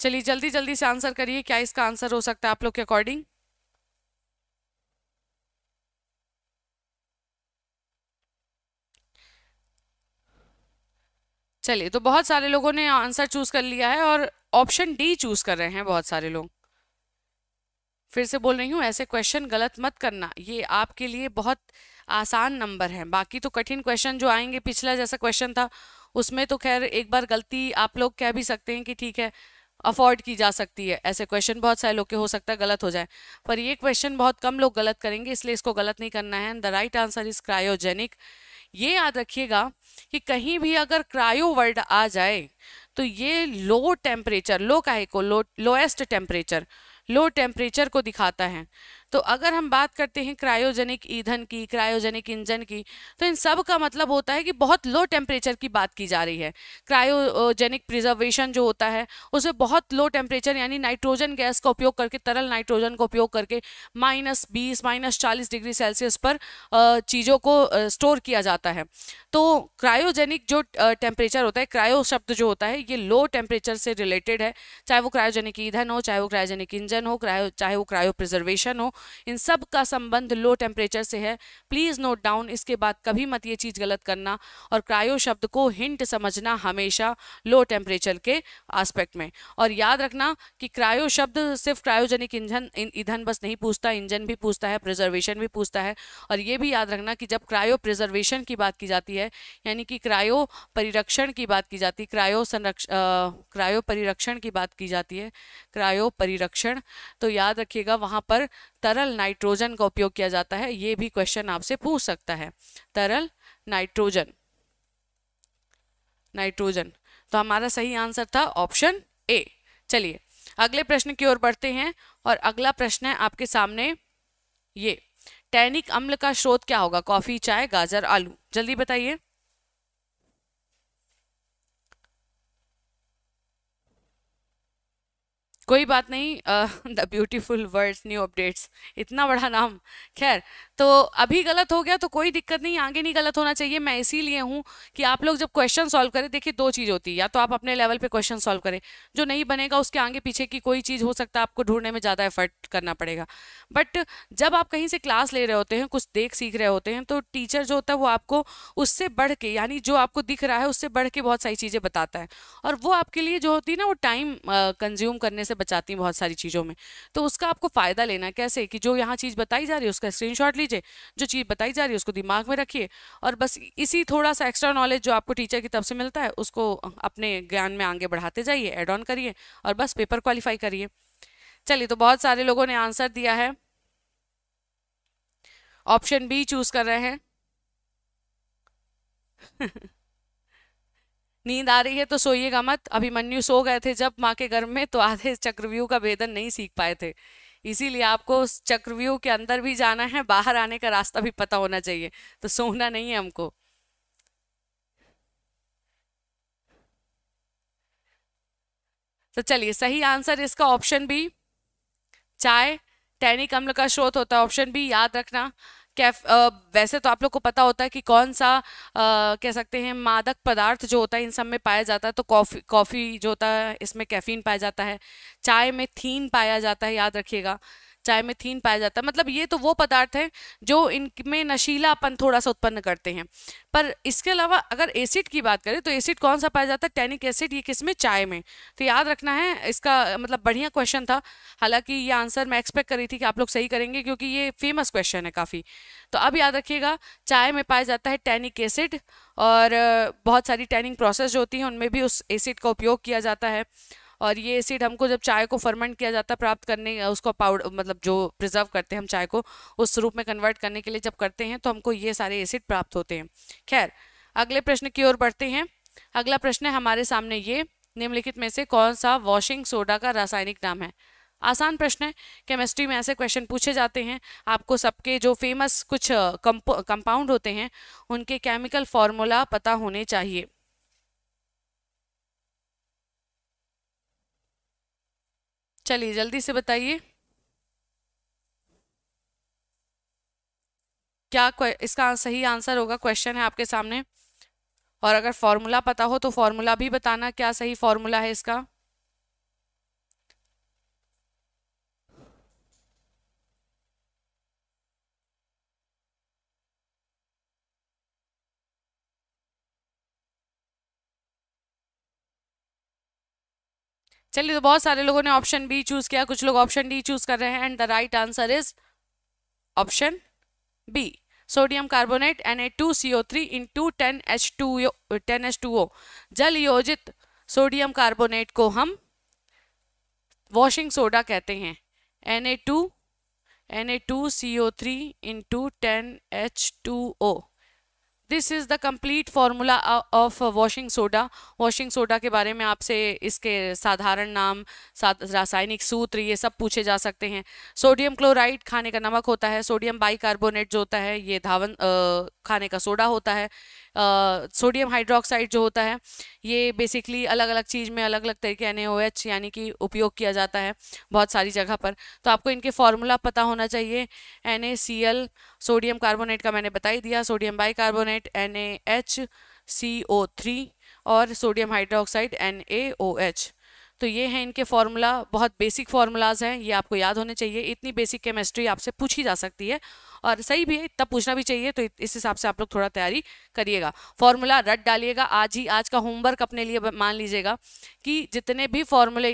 चलिए जल्दी जल्दी से आंसर करिए क्या इसका आंसर हो सकता है आप लोग के अकॉर्डिंग चलिए तो बहुत सारे लोगों ने आंसर चूज कर लिया है और ऑप्शन डी चूज कर रहे हैं बहुत सारे लोग फिर से बोल रही हूँ ऐसे क्वेश्चन गलत मत करना ये आपके लिए बहुत आसान नंबर है बाकी तो कठिन क्वेश्चन जो आएंगे पिछला जैसा क्वेश्चन था उसमें तो खैर एक बार गलती आप लोग कह भी सकते हैं कि ठीक है अफोर्ड की जा सकती है ऐसे क्वेश्चन बहुत सारे लोग के हो सकता है गलत हो जाए पर ये क्वेश्चन बहुत कम लोग गलत करेंगे इसलिए इसको गलत नहीं करना है the right answer is cryogenic ये याद रखिएगा कि कहीं भी अगर क्रायो वर्ल्ड आ जाए तो ये लो टेम्परेचर लो काहे को low lowest temperature low temperature को दिखाता है तो अगर हम बात करते हैं क्रायोजेनिक ईंधन की क्रायोजेनिक इंजन की तो इन सब का मतलब होता है कि बहुत लो टेम्परेचर की बात की जा रही है क्रायोजेनिक प्रिजर्वेशन जो होता है उसे बहुत लो टेम्परेचर यानी नाइट्रोजन गैस का उपयोग करके तरल नाइट्रोजन का उपयोग करके माइनस बीस माइनस चालीस डिग्री सेल्सियस पर चीज़ों को स्टोर किया जाता है तो क्रायोजेनिक जो टेम्परेचर होता है क्रायो शब्द जो होता है ये लो टेम्परेचर से रिलेटेड है चाहे वो क्रायोजेनिक ईंधन हो चाहे वो क्रायोजेनिक इंजन हो क्रायो चाहे वो क्रायो प्रिजर्वेशन हो इन सब का संबंध लो टेम्परेचर से है प्लीज़ नोट डाउन इसके बाद कभी मत ये चीज़ गलत करना और क्रायो शब्द को हिंट समझना हमेशा लो टेम्परेचर के आस्पेक्ट में और याद रखना कि क्रायो शब्द सिर्फ क्रायोजेनिक इंजन ईंधन बस नहीं पूछता इंजन भी पूछता है प्रिजर्वेशन भी पूछता है और ये भी याद रखना कि जब क्रायो प्रिजर्वेशन की बात की जाती है यानी कि क्रायो परिरक्षण की बात की जाती क्रायो संरक्ष क्रायो परिरक्षण की बात की जाती है क्रायो परिरक्षण तो याद रखिएगा वहाँ पर तर तरल नाइट्रोजन का उपयोग किया जाता है ये भी क्वेश्चन आपसे पूछ सकता है तरल नाइट्रोजन नाइट्रोजन तो हमारा सही आंसर था ऑप्शन ए चलिए अगले प्रश्न की ओर बढ़ते हैं और अगला प्रश्न है आपके सामने ये टैनिक अम्ल का स्रोत क्या होगा कॉफ़ी चाय गाजर आलू जल्दी बताइए कोई बात नहीं the beautiful words new updates इतना बड़ा नाम खैर तो अभी गलत हो गया तो कोई दिक्कत नहीं आगे नहीं गलत होना चाहिए मैं इसीलिए हूँ कि आप लोग जब क्वेश्चन सॉल्व करें देखिए दो चीज़ होती है या तो आप अपने लेवल पे क्वेश्चन सॉल्व करें जो नहीं बनेगा उसके आगे पीछे की कोई चीज़ हो सकता है आपको ढूंढने में ज़्यादा एफर्ट करना पड़ेगा बट जब आप कहीं से क्लास ले रहे होते हैं कुछ देख सीख रहे होते हैं तो टीचर जो होता है वो आपको उससे बढ़ के यानी जो आपको दिख रहा है उससे बढ़ के बहुत सारी चीज़ें बताता है और वो आपके लिए जो होती है ना वो टाइम कंज्यूम करने से बचाती हैं बहुत सारी चीज़ों में तो उसका आपको फ़ायदा लेना कैसे कि जो यहाँ चीज़ बताई जा रही है उसका स्क्रीन लीजिए जो चीज़ बताई जा रही है उसको दिमाग में रखिए और बस इसी थोड़ा सा एक्स्ट्रा नॉलेज जो आपको टीचर की तरफ से मिलता है उसको अपने ज्ञान में आगे बढ़ाते जाइए एड ऑन करिए और बस पेपर क्वालिफाई करिए चलिए तो बहुत सारे लोगों ने आंसर दिया है ऑप्शन बी चूज कर रहे हैं नींद आ रही है तो सोइएगा मत अभिमन्यु सो गए थे जब माँ के गर्भ में तो आधे चक्रव्यूह का भेदन नहीं सीख पाए थे इसीलिए आपको चक्रव्यूह के अंदर भी जाना है बाहर आने का रास्ता भी पता होना चाहिए तो सोना नहीं है हमको तो चलिए सही आंसर इसका ऑप्शन बी चाय टैनिक अम्ल का स्रोत होता है ऑप्शन बी याद रखना कैफ वैसे तो आप लोग को पता होता है कि कौन सा कह सकते हैं मादक पदार्थ जो होता है इन सब में पाया जाता है तो कॉफ़ी कॉफ़ी जो होता है इसमें कैफीन पाया जाता है चाय में थीन पाया जाता है याद रखिएगा चाय में थीन पाया जाता है मतलब ये तो वो पदार्थ हैं जो इनमें नशीलापन थोड़ा सा उत्पन्न करते हैं पर इसके अलावा अगर एसिड की बात करें तो एसिड कौन सा पाया जाता है टैनिक एसिड ये किस में चाय में तो याद रखना है इसका मतलब बढ़िया क्वेश्चन था हालांकि ये आंसर मैं एक्सपेक्ट कर रही थी कि आप लोग सही करेंगे क्योंकि ये फेमस क्वेश्चन है काफ़ी तो अब याद रखिएगा चाय में पाया जाता है टैनिक एसिड और बहुत सारी टैनिंग प्रोसेस जो होती हैं उनमें भी उस एसिड का उपयोग किया जाता है और ये एसिड हमको जब चाय को फर्मेंट किया जाता है प्राप्त करने उसको पाउडर मतलब जो प्रिजर्व करते हैं हम चाय को उस रूप में कन्वर्ट करने के लिए जब करते हैं तो हमको ये सारे एसिड प्राप्त होते हैं खैर अगले प्रश्न की ओर बढ़ते हैं अगला प्रश्न है हमारे सामने ये निम्नलिखित में से कौन सा वॉशिंग सोडा का रासायनिक नाम है आसान प्रश्न है केमिस्ट्री में ऐसे क्वेश्चन पूछे जाते हैं आपको सबके जो फेमस कुछ कंपाउंड होते हैं उनके केमिकल फॉर्मूला पता होने चाहिए चलिए जल्दी से बताइए क्या इसका सही आंसर होगा क्वेश्चन है आपके सामने और अगर फॉर्मूला पता हो तो फॉर्मूला भी बताना क्या सही फॉर्मूला है इसका चलिए तो बहुत सारे लोगों ने ऑप्शन बी चूज किया कुछ लोग ऑप्शन डी चूज कर रहे हैं and the right answer is option B sodium carbonate N A two C O three into ten H two ten H two O जल योजित सोडियम कार्बोनेट को हम वॉशिंग सोडा कहते हैं N A two N A two C O three into ten H two O this is the complete formula of washing soda washing soda के बारे में आपसे इसके साधारण नाम रासायनिक सूत्र ये सब पूछे जा सकते हैं सोडियम क्लोराइड खाने का नमक होता है सोडियम बाइकार्बोनेट जो होता है ये धावन आ, खाने का सोडा होता है सोडियम हाइड्रोक्साइड जो होता है ये बेसिकली अलग अलग चीज़ में अलग अलग तरीके एन यानी कि उपयोग किया जाता है बहुत सारी जगह पर तो आपको इनके फार्मूला पता होना चाहिए एन सोडियम कार्बोनेट का मैंने बता ही दिया sodium bicarbonate N A H C O three और sodium hydroxide N A O H तो ये हैं इनके फार्मूला बहुत बेसिक फार्मूलाज हैं ये आपको याद होने चाहिए इतनी बेसिक केमिस्ट्री आपसे पूछी जा सकती है और सही भी है इतना पूछना भी चाहिए तो इस हिसाब से आप लोग थोड़ा तैयारी करिएगा फॉर्मूला रट डालिएगा आज ही आज का होमवर्क अपने लिए मान लीजिएगा कि जितने भी फॉर्मूले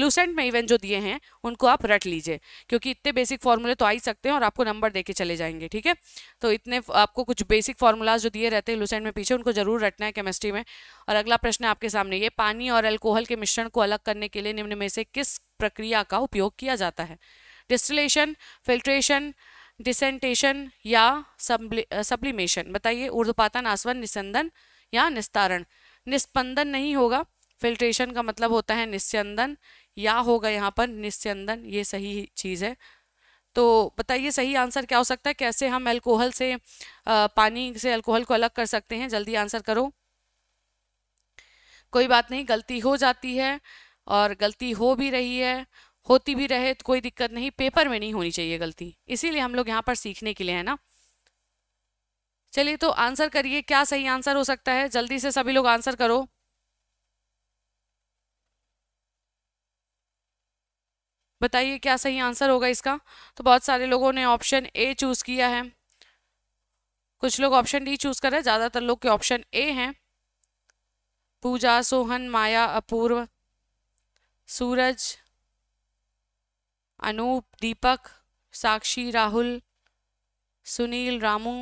लूसेंट में इवेंट जो दिए हैं उनको आप रट लीजिए क्योंकि इतने बेसिक फॉर्मूले तो आ ही सकते हैं और आपको नंबर दे के चले जाएंगे ठीक है तो इतने आपको कुछ बेसिक फार्मूलाज जो दिए रहते हैं लूसेंट में पीछे उनको जरूर रटना है केमिस्ट्री में और अगला प्रश्न आपके सामने ये पानी और एल्कोहल के मिश्रण को अलग करने के लिए निम्न में से किस प्रक्रिया का उपयोग किया जाता है डिस्टिलेशन फिल्ट्रेशन डिसेंटेशन या सब्लिमेशन बताइए उर्दपातन आसवन निस्संदन या निस्तारण निस्पंदन नहीं होगा फिल्ट्रेशन का मतलब होता है निस्यंदन या होगा यहाँ पर निस्यंदन ये सही चीज़ है तो बताइए सही आंसर क्या हो सकता है कैसे हम अल्कोहल से आ, पानी से अल्कोहल को अलग कर सकते हैं जल्दी आंसर करो कोई बात नहीं गलती हो जाती है और गलती हो भी रही है होती भी रहे तो कोई दिक्कत नहीं पेपर में नहीं होनी चाहिए गलती इसीलिए हम लोग यहाँ पर सीखने के लिए है ना चलिए तो आंसर करिए क्या सही आंसर हो सकता है जल्दी से सभी लोग आंसर करो बताइए क्या सही आंसर होगा इसका तो बहुत सारे लोगों ने ऑप्शन ए चूज़ किया है कुछ लोग ऑप्शन डी चूज़ कर रहे हैं ज़्यादातर लोग के ऑप्शन ए हैं पूजा सोहन माया अपूर्व सूरज अनूप दीपक साक्षी राहुल सुनील रामू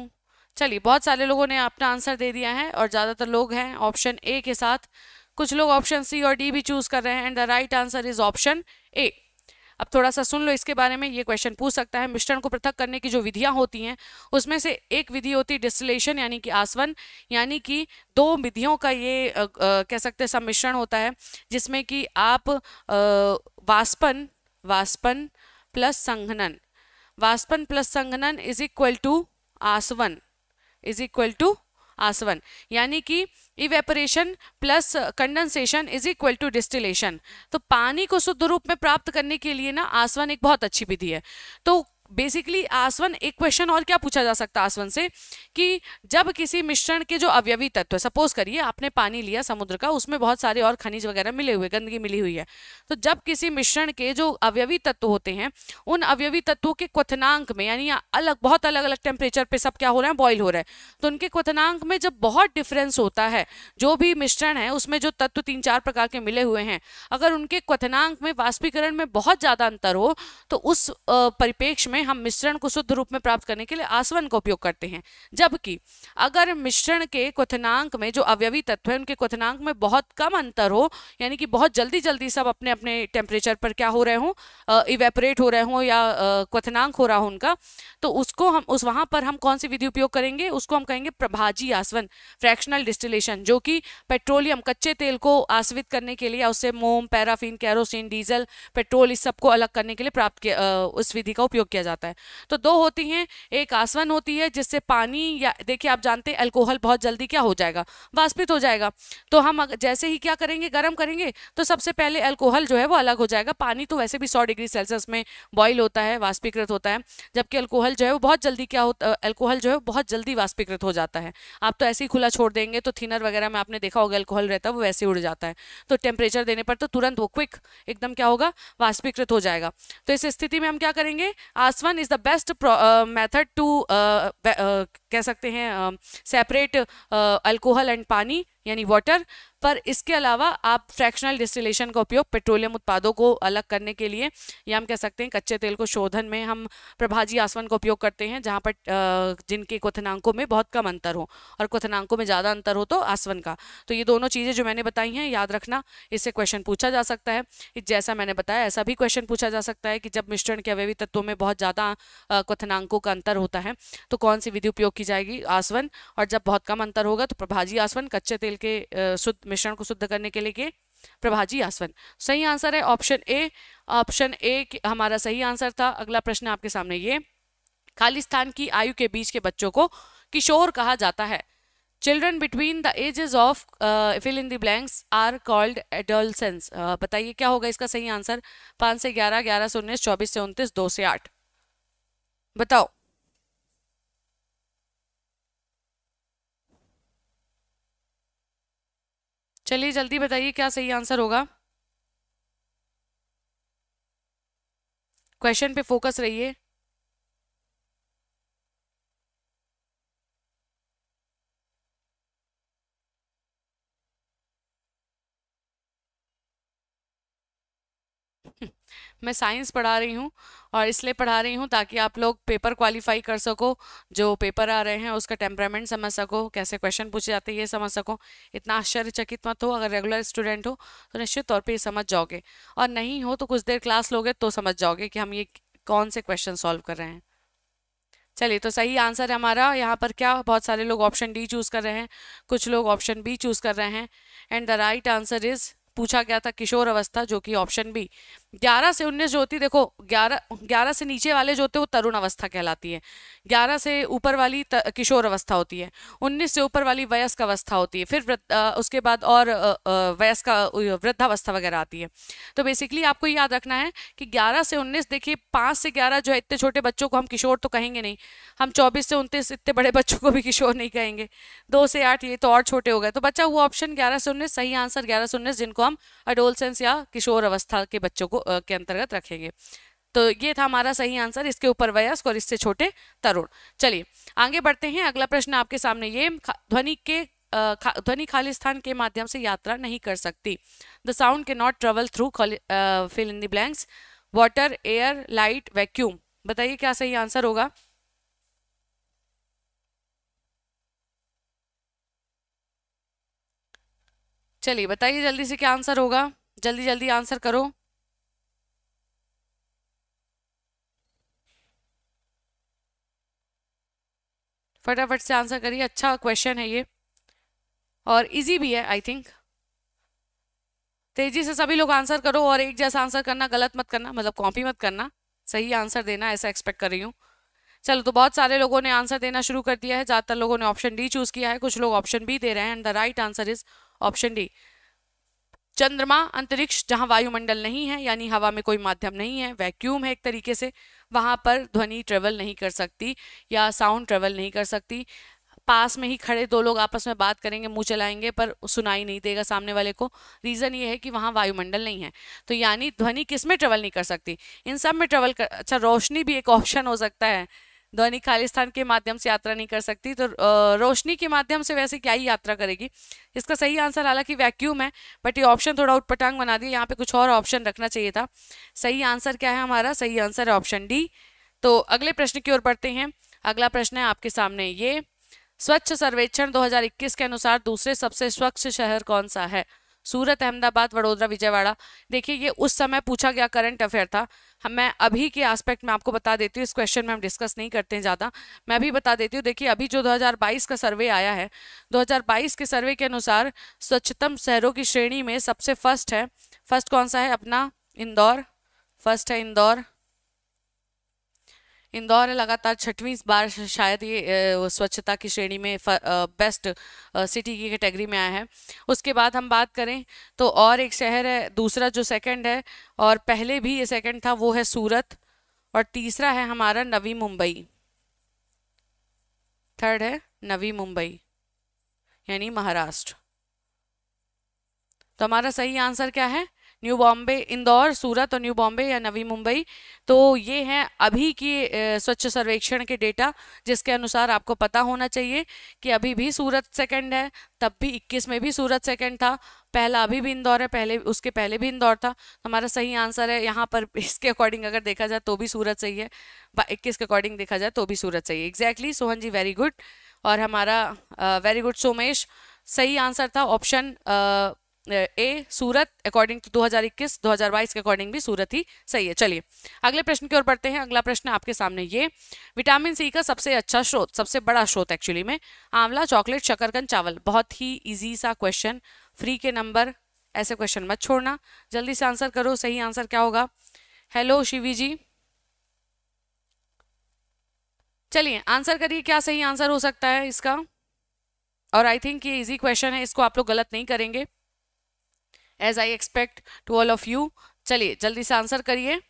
चलिए बहुत सारे लोगों ने अपना आंसर दे दिया है और ज़्यादातर लोग हैं ऑप्शन ए के साथ कुछ लोग ऑप्शन सी और डी भी चूज़ कर रहे हैं and the right answer is option A अब थोड़ा सा सुन लो इसके बारे में ये क्वेश्चन पूछ सकता है मिश्रण को पृथक करने की जो विधियां होती हैं उसमें से एक विधि होती है डिस्टिलेशन यानी कि आसवन यानी कि दो विधियों का ये आ, आ, कह सकते हैं सम्मिश्रण होता है जिसमें कि आप वास्पन वास्पन प्लस संघनन वास्पन प्लस संघनन इज इक्वल टू आसवन इज इक्वल टू आसवन यानी कि evaporation plus condensation is equal to distillation तो पानी को शुद्ध रूप में प्राप्त करने के लिए ना आसवन एक बहुत अच्छी विधि है तो बेसिकली आसवन एक क्वेश्चन और क्या पूछा जा सकता है आसवन से कि जब किसी मिश्रण के जो अवयवी तत्व है सपोज करिए आपने पानी लिया समुद्र का उसमें बहुत सारे और खनिज वगैरह मिले हुए गंदगी मिली हुई है तो जब किसी मिश्रण के जो अवयवी तत्व होते हैं उन अवयवी तत्वों के क्वथनांक में यानी अलग बहुत अलग अलग टेम्परेचर पर सब क्या हो रहा है बॉयल हो रहा है तो उनके क्वथनांक में जब बहुत डिफरेंस होता है जो भी मिश्रण है उसमें जो तत्व तीन चार प्रकार के मिले हुए हैं अगर उनके क्वथनांक में वाष्पीकरण में बहुत ज़्यादा अंतर हो तो उस परिपेक्ष में में हम मिश्रण को शुद्ध रूप में प्राप्त करने के लिए आसवन का उपयोग करते हैं जबकि अगर मिश्रण के क्वथनांक में जो अवयवी तत्व है उनके क्वथनांक में बहुत कम अंतर हो यानी कि बहुत जल्दी जल्दी सब अपने अपने टेम्परेचर पर क्या हो रहे हों इवेपरेट हो रहे हों या क्वथनांक हो रहा हो उनका तो उसको हम उस वहाँ पर हम कौन सी विधि उपयोग करेंगे उसको हम कहेंगे प्रभाजी आसवन फ्रैक्शनल डिस्टिलेशन जो कि पेट्रोलियम कच्चे तेल को आसवित करने के लिए उससे मोम पैराफिन कैरोसिन डीजल पेट्रोल इस सबको अलग करने के लिए प्राप्त किया उस विधि का उपयोग किया जाता है तो दो होती हैं एक आसवन होती है जिससे पानी या देखिए आप जानते हैं अल्कोहल बहुत जल्दी क्या हो जाएगा वाष्पित हो जाएगा तो हम जैसे ही क्या करेंगे गर्म करेंगे तो सबसे पहले अल्कोहल जो है वो अलग हो जाएगा पानी तो वैसे भी सौ डिग्री सेल्सियस में बॉयल होता है वाष्पीकृत होता है जबकि अल्कोहल जो है वो बहुत जल्दी क्या होता अल्कोहल जो है बहुत जल्दी वाष्पीकृत हो जाता है आप तो ऐसे ही खुला छोड़ देंगे तो थिनर वगैरह में आपने देखा होगा अल्कोहल रहता है वो वैसे उड़ जाता है तो टेम्परेचर देने पर तो तुरंत वो क्विक एकदम क्या होगा वाष्पीकृत हो जाएगा तो इस स्थिति में हम क्या करेंगे आज first one is the best method to कह सकते हैं सेपरेट अल्कोहल एंड पानी यानी वाटर पर इसके अलावा आप फ्रैक्शनल डिस्टिलेशन का उपयोग पेट्रोलियम उत्पादों को अलग करने के लिए या हम कह सकते हैं कच्चे तेल को शोधन में हम प्रभाजी आसवन का उपयोग करते हैं जहाँ पर जिनके क्वथनांकों में बहुत कम अंतर हो और क्वथनांकों में ज़्यादा अंतर हो तो आसवन का तो ये दोनों चीज़ें जो मैंने बताई हैं याद रखना इससे क्वेश्चन पूछा जा सकता है जैसा मैंने बताया ऐसा भी क्वेश्चन पूछा जा सकता है कि जब मिश्रण के अवैवी तत्वों में बहुत ज़्यादा क्वथनांकों का अंतर होता है तो कौन सी विधि उपयोग की जाएगी आसवन और जब बहुत कम अंतर होगा तो प्रभाजी आसवन कच्चे तेल के शुद्ध मिश्रण को शुद्ध करने के लिए के प्रभाजी आसवन सही आंसर है ऑप्शन ए ऑप्शन ए हमारा सही आंसर था अगला प्रश्न आपके सामने ये खालिस्तान की आयु के बीच के बच्चों को किशोर कहा जाता है children between the ages of fill in the blanks are called adolescence बताइए क्या होगा इसका सही आंसर पाँच से ग्यारह ग्यारह से उन्नीस चौबीस से उनतीस दो से आठ बताओ चलिए जल्दी बताइए क्या सही आंसर होगा क्वेश्चन पे फोकस रहिए मैं साइंस पढ़ा रही हूँ और इसलिए पढ़ा रही हूँ ताकि आप लोग पेपर क्वालिफाई कर सको जो पेपर आ रहे हैं उसका टेम्परामेंट समझ सको कैसे क्वेश्चन पूछे जाते हैं ये समझ सको इतना आश्चर्यचकित मत हो अगर रेगुलर स्टूडेंट हो तो निश्चित तौर पर ये समझ जाओगे और नहीं हो तो कुछ देर क्लास लोगे तो समझ जाओगे कि हम ये कौन से क्वेश्चन सॉल्व कर रहे हैं चलिए तो सही आंसर है हमारा यहाँ पर क्या बहुत सारे लोग ऑप्शन डी चूज़ कर रहे हैं कुछ लोग ऑप्शन बी चूज़ कर रहे हैं and the right answer is पूछा गया था किशोर अवस्था जो कि ऑप्शन बी ग्यारह से उन्नीस जो होती देखो ग्यारह ग्यारह से नीचे वाले जो होते हैं वो तरुण अवस्था कहलाती है ग्यारह से ऊपर वाली त, किशोर अवस्था होती है उन्नीस से ऊपर वाली वयस्क अवस्था होती है फिर उसके बाद और वयस्क वृद्धावस्था वगैरह आती है तो बेसिकली आपको याद रखना है कि ग्यारह से उन्नीस देखिए पाँच से ग्यारह जो है इतने छोटे बच्चों को हम किशोर तो कहेंगे नहीं हम चौबीस से उनतीस इतने बड़े बच्चों को भी किशोर नहीं कहेंगे दो से आठ ये तो और छोटे हो गए तो बच्चा वो ऑप्शन ग्यारह से उन्नीस सही आंसर ग्यारह से उन्नीस जिनको हम अडोलसेंस या किशोर अवस्था के बच्चों को के अंतर्गत रखेंगे तो ये था हमारा सही आंसर इसके ऊपर वयस्क और इससे छोटे तरुण चलिए आगे बढ़ते हैं अगला प्रश्न आपके सामने ये ध्वनि के ध्वनि खाली स्थान के माध्यम से यात्रा नहीं कर सकती the sound can not travel through fill in the blanks water air light vacuum बताइए क्या सही आंसर होगा चलिए बताइए जल्दी से क्या आंसर होगा जल्दी जल्दी आंसर करो फटाफट से आंसर करिए अच्छा क्वेश्चन है ये और इजी भी है आई थिंक तेजी से सभी लोग आंसर करो और एक जैसा आंसर करना गलत मत करना मतलब कॉपी मत करना सही आंसर देना ऐसा एक्सपेक्ट कर रही हूँ चलो तो बहुत सारे लोगों ने आंसर देना शुरू कर दिया है ज़्यादातर लोगों ने ऑप्शन डी चूज़ किया है कुछ लोग ऑप्शन बी दे रहे हैं and the right answer is option D चंद्रमा अंतरिक्ष जहाँ वायुमंडल नहीं है यानी हवा में कोई माध्यम नहीं है वैक्यूम है एक तरीके से वहाँ पर ध्वनि ट्रेवल नहीं कर सकती या साउंड ट्रेवल नहीं कर सकती पास में ही खड़े दो लोग आपस में बात करेंगे मुंह चलाएंगे पर सुनाई नहीं देगा सामने वाले को रीज़न ये है कि वहाँ वायुमंडल नहीं है तो यानी ध्वनि किस में ट्रेवल नहीं कर सकती इन सब में ट्रेवल कर अच्छा रोशनी भी एक ऑप्शन हो सकता है ध्वनि खाली स्थान के माध्यम से यात्रा नहीं कर सकती तो रोशनी के माध्यम से वैसे क्या ही यात्रा करेगी इसका सही आंसर हालांकि वैक्यूम है बट ये ऑप्शन थोड़ा उटपटांग बना दिया यहाँ पे कुछ और ऑप्शन रखना चाहिए था सही आंसर क्या है हमारा सही आंसर है ऑप्शन डी तो अगले प्रश्न की ओर बढ़ते हैं अगला प्रश्न है आपके सामने ये स्वच्छ सर्वेक्षण 2021 के अनुसार दूसरे सबसे स्वच्छ शहर कौन सा है सूरत अहमदाबाद वडोदरा विजयवाड़ा देखिए ये उस समय पूछा गया करंट अफेयर था हम हाँ, मैं अभी के एस्पेक्ट में आपको बता देती हूँ इस क्वेश्चन में हम डिस्कस नहीं करते हैं ज़्यादा मैं अभी बता देती हूँ देखिए अभी जो 2022 का सर्वे आया है 2022 के सर्वे के अनुसार स्वच्छतम शहरों की श्रेणी में सबसे फर्स्ट है फर्स्ट कौन सा है अपना इंदौर फर्स्ट है इंदौर इंदौर है लगातार छठवीं बार शायद ये स्वच्छता की श्रेणी में बेस्ट सिटी की कैटेगरी में आया है उसके बाद हम बात करें तो और एक शहर है दूसरा जो सेकंड है और पहले भी ये सेकंड था वो है सूरत और तीसरा है हमारा नवी मुंबई थर्ड है नवी मुंबई यानी महाराष्ट्र तो हमारा सही आंसर क्या है न्यू बॉम्बे इंदौर सूरत और न्यू बॉम्बे या नवी मुंबई तो ये हैं अभी की स्वच्छ सर्वेक्षण के डेटा जिसके अनुसार आपको पता होना चाहिए कि अभी भी सूरत सेकंड है तब भी 21 में भी सूरत सेकंड था पहला अभी भी इंदौर है पहले उसके पहले भी इंदौर था हमारा सही आंसर है यहाँ पर इसके अकॉर्डिंग अगर देखा जाए तो भी सूरत सही है इक्कीस के अकॉर्डिंग देखा जाए तो भी सूरत सही है exactly Sohan ji very good और हमारा वेरी गुड सोमेश सही आंसर था option A Surat according to 2021 2022 के अकॉर्डिंग भी सूरत ही सही है चलिए अगले प्रश्न की ओर बढ़ते हैं अगला प्रश्न आपके सामने ये विटामिन सी का सबसे अच्छा स्रोत सबसे बड़ा स्रोत एक्चुअली में आंवला चॉकलेट शकरकंद चावल बहुत ही ईजी सा क्वेश्चन फ्री के नंबर ऐसे क्वेश्चन मत छोड़ना जल्दी से आंसर करो सही आंसर क्या होगा हेलो शिवी जी चलिए आंसर करिए क्या सही आंसर हो सकता है इसका और आई थिंक ये इजी क्वेश्चन है इसको आप लोग गलत नहीं करेंगे as I expect to all of you चलिए जल्दी से आंसर करिए